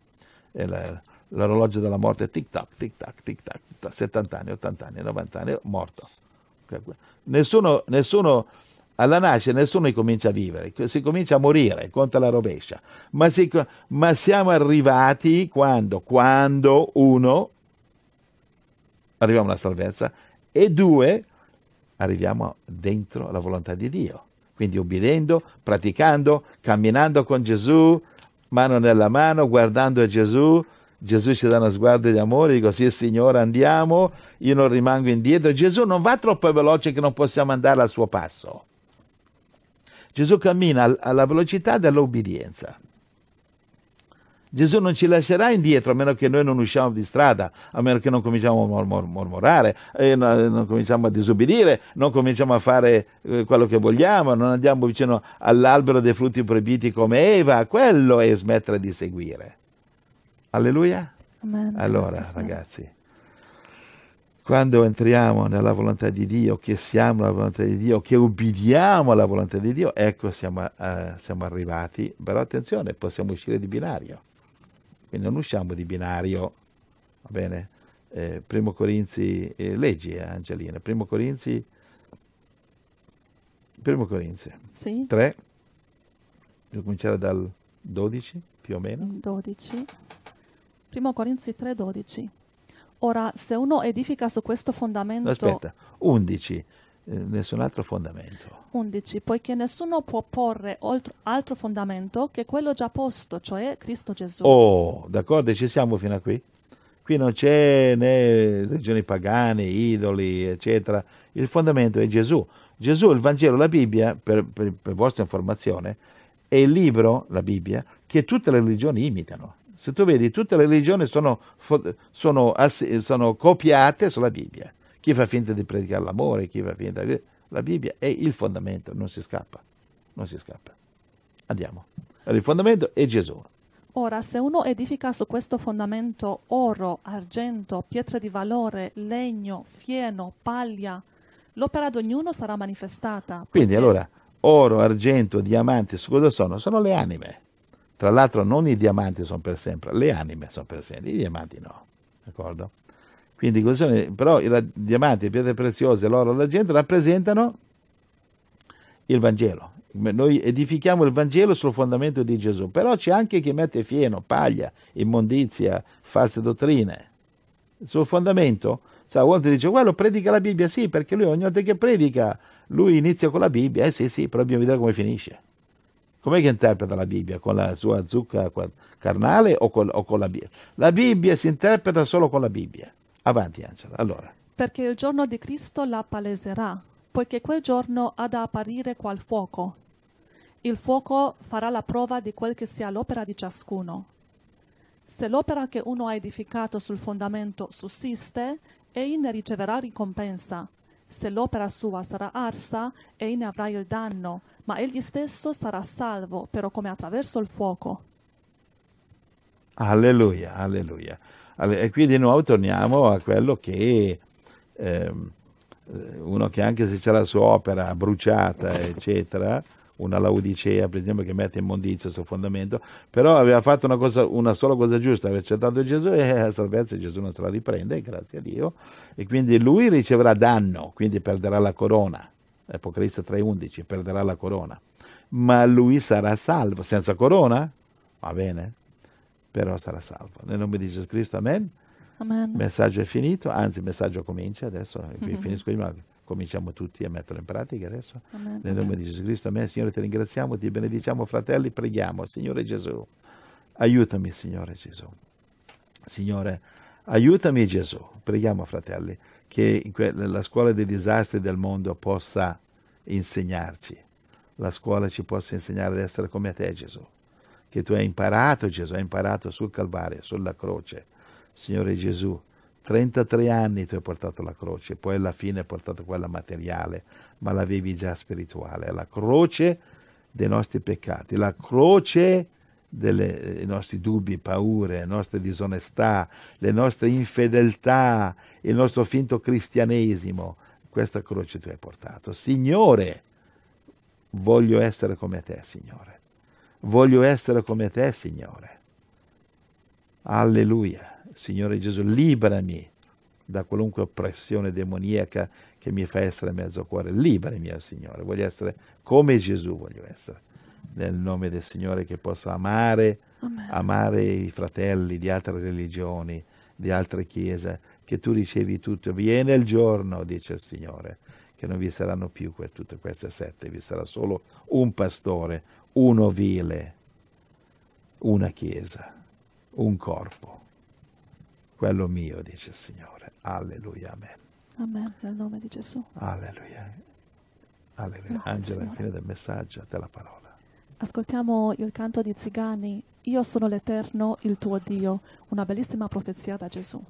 [SPEAKER 1] La, l'orologio della morte tic tac, tic tac, tic tac, 70 anni, 80 anni, 90 anni, morto. Okay? Nessuno, nessuno alla nascita nessuno comincia a vivere, si comincia a morire, conta la rovescia. Ma, si, ma siamo arrivati quando? Quando uno, arriviamo alla salvezza, e due, arriviamo dentro la volontà di Dio. Quindi obbedendo, praticando, camminando con Gesù, mano nella mano, guardando Gesù, Gesù ci dà uno sguardo di amore, dico sì Signore andiamo, io non rimango indietro. Gesù non va troppo veloce che non possiamo andare al suo passo. Gesù cammina alla velocità dell'obbedienza. Gesù non ci lascerà indietro a meno che noi non usciamo di strada, a meno che non cominciamo a mormorare, non cominciamo a disobbedire, non cominciamo a fare eh, quello che vogliamo, non andiamo vicino all'albero dei frutti proibiti come Eva, quello è smettere di seguire. Alleluia. Amen. Allora, Grazie, ragazzi quando entriamo nella volontà di Dio, che siamo la volontà di Dio, che ubbidiamo alla volontà di Dio, ecco siamo, eh, siamo arrivati, però attenzione, possiamo uscire di binario, quindi non usciamo di binario, va bene? Eh, primo Corinzi, eh, leggi eh, Angelina, Primo Corinzi, Primo Corinzi, sì. 3, devo cominciare dal 12 più o meno.
[SPEAKER 2] 12, Primo Corinzi 3, 12. Ora, se uno edifica su questo fondamento... Aspetta,
[SPEAKER 1] 11, eh, nessun altro fondamento.
[SPEAKER 2] 11, poiché nessuno può porre altro fondamento che quello già posto, cioè Cristo Gesù.
[SPEAKER 1] Oh, d'accordo, ci siamo fino a qui? Qui non c'è né religioni pagane, idoli, eccetera. Il fondamento è Gesù. Gesù, il Vangelo, la Bibbia, per, per, per vostra informazione, è il libro, la Bibbia, che tutte le religioni imitano se tu vedi, tutte le religioni sono, sono, sono copiate sulla Bibbia. Chi fa finta di predicare l'amore, chi fa finta di... La Bibbia è il fondamento, non si scappa. Non si scappa. Andiamo. Il fondamento è Gesù.
[SPEAKER 2] Ora, se uno edifica su questo fondamento oro, argento, pietre di valore, legno, fieno, paglia, l'opera di ognuno sarà manifestata.
[SPEAKER 1] Quindi perché... allora, oro, argento, diamanti, su cosa sono? Sono le anime. Tra l'altro non i diamanti sono per sempre, le anime sono per sempre, i diamanti no, d'accordo? Quindi, però i diamanti, le pietre preziose, l'oro, la gente rappresentano il Vangelo. Noi edifichiamo il Vangelo sul fondamento di Gesù, però c'è anche chi mette fieno, paglia, immondizia, false dottrine. Sul fondamento, sa, uno ti dice, quello predica la Bibbia, sì, perché lui ogni volta che predica, lui inizia con la Bibbia, eh sì, sì, però dobbiamo vedere come finisce. Com'è che interpreta la Bibbia? Con la sua zucca carnale o con, o con la Bibbia? La Bibbia si interpreta solo con la Bibbia. Avanti, Angela. Allora.
[SPEAKER 2] Perché il giorno di Cristo la paleserà, poiché quel giorno ha da apparire qual fuoco. Il fuoco farà la prova di quel che sia l'opera di ciascuno. Se l'opera che uno ha edificato sul fondamento sussiste, egli ne riceverà ricompensa. Se l'opera sua sarà arsa, ei ne avrà il danno, ma egli stesso sarà salvo, però come attraverso il fuoco.
[SPEAKER 1] Alleluia, alleluia. E qui di nuovo torniamo a quello che eh, uno che anche se c'è la sua opera bruciata, eccetera, una laudicea per esempio, che mette immondizia sul fondamento, però aveva fatto una, cosa, una sola cosa giusta, aveva accettato Gesù e la salvezza Gesù non se la riprende, grazie a Dio, e quindi lui riceverà danno, quindi perderà la corona. Apocalisse 3.11, perderà la corona. Ma lui sarà salvo, senza corona, va bene, però sarà salvo. Nel nome di Gesù Cristo, amen. Il messaggio è finito, anzi il messaggio comincia adesso, mm-hmm. finisco di maghi cominciamo tutti a metterlo in pratica adesso. Amen. Nel nome di Gesù Cristo, amen. Signore, ti ringraziamo, ti benediciamo, fratelli, preghiamo. Signore Gesù, aiutami, Signore Gesù. Signore, aiutami Gesù. Preghiamo, fratelli, che la scuola dei disastri del mondo possa insegnarci. La scuola ci possa insegnare ad essere come a te, Gesù. Che tu hai imparato, Gesù, hai imparato sul Calvario, sulla croce. Signore Gesù, 33 anni tu hai portato la croce, poi alla fine hai portato quella materiale, ma l'avevi già spirituale, la croce dei nostri peccati, la croce dei eh, nostri dubbi, paure, le nostre disonestà, le nostre infedeltà, il nostro finto cristianesimo. Questa croce tu hai portato. Signore, voglio essere come te, Signore. Voglio essere come te, Signore. Alleluia. Signore Gesù, liberami da qualunque oppressione demoniaca che mi fa essere mezzo cuore. Liberami, oh Signore. Voglio essere come Gesù, voglio essere. Nel nome del Signore che possa amare, amare i fratelli di altre religioni, di altre chiese, che tu ricevi tutto. Viene il giorno, dice il Signore, che non vi saranno più que- tutte queste sette, vi sarà solo un pastore, un ovile, una chiesa, un corpo quello mio, dice il Signore. Alleluia, amen.
[SPEAKER 2] Amen, nel nome di Gesù. Alleluia.
[SPEAKER 1] Alleluia. Grazie, Angela, Signore. fine del messaggio, della parola.
[SPEAKER 2] Ascoltiamo il canto di Zigani, Io sono l'Eterno, il tuo Dio, una bellissima profezia da Gesù.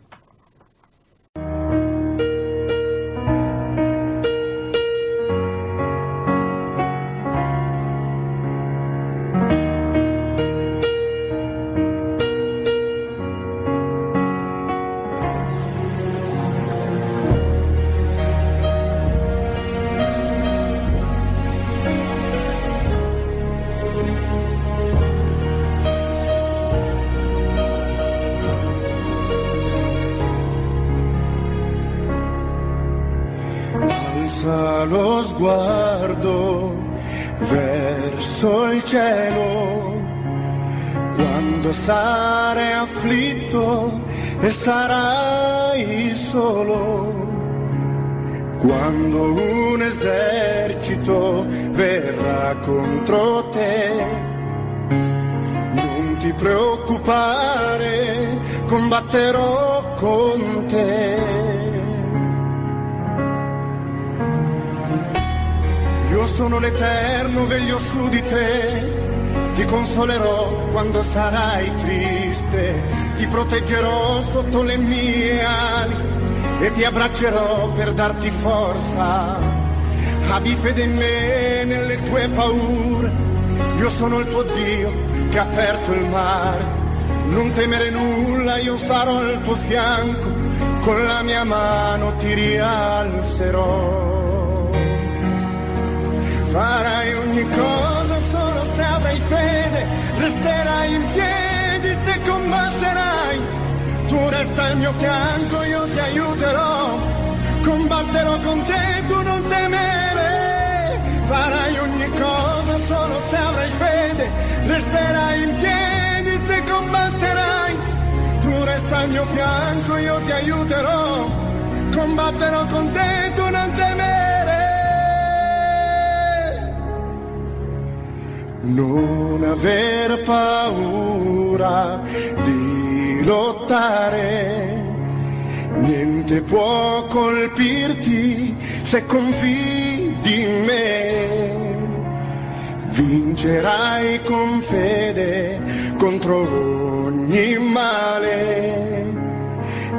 [SPEAKER 4] sarai solo quando un esercito verrà contro te. Non ti preoccupare, combatterò con te. Io sono l'eterno, veglio su di te, ti consolerò quando sarai triste ti proteggerò sotto le mie ali e ti abbraccerò per darti forza. Abbi fede in me nelle tue paure, io sono il tuo Dio che ha aperto il mare. Non temere nulla, io sarò al tuo fianco, con la mia mano ti rialzerò. Farai ogni cosa solo se avrai fede, resterai in piedi tu resta al mio fianco, io ti aiuterò, combatterò con te, tu non temere, farai ogni cosa solo se avrai fede, resterai in piedi se combatterai. Tu resta al mio fianco, io ti aiuterò, combatterò con te, tu non temere. Non aver paura di portare. Niente può colpirti se confidi in me. Vincerai con fede contro ogni male.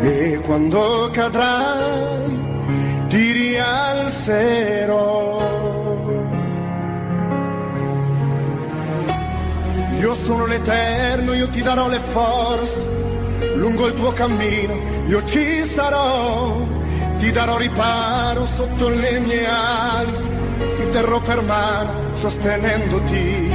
[SPEAKER 4] E quando cadrai ti rialzerò. Io sono l'Eterno, io ti darò le forze lungo il tuo cammino io ci sarò, ti darò riparo sotto le mie ali, ti terrò per mano sostenendoti.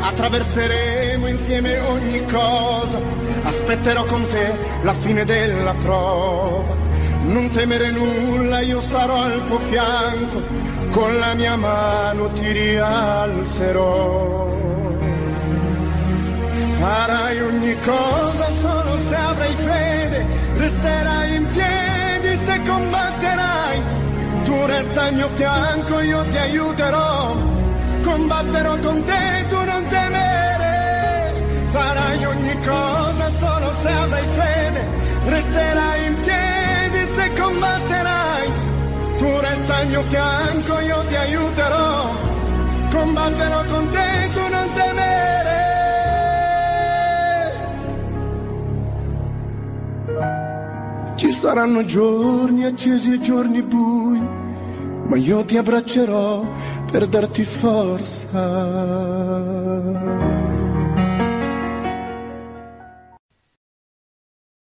[SPEAKER 4] Attraverseremo insieme ogni cosa, aspetterò con te la fine della prova. Non temere nulla, io sarò al tuo fianco, con la mia mano ti rialzerò farai ogni cosa solo se avrai fede, resterai in piedi se combatterai, tu resta al mio fianco, io ti aiuterò, combatterò con te, tu non temere, farai ogni cosa solo se avrai fede, resterai in piedi se combatterai, tu resta al mio fianco, io ti aiuterò, combatterò con te, tu Saranno giorni accesi e giorni bui, ma io ti abbraccerò per darti forza.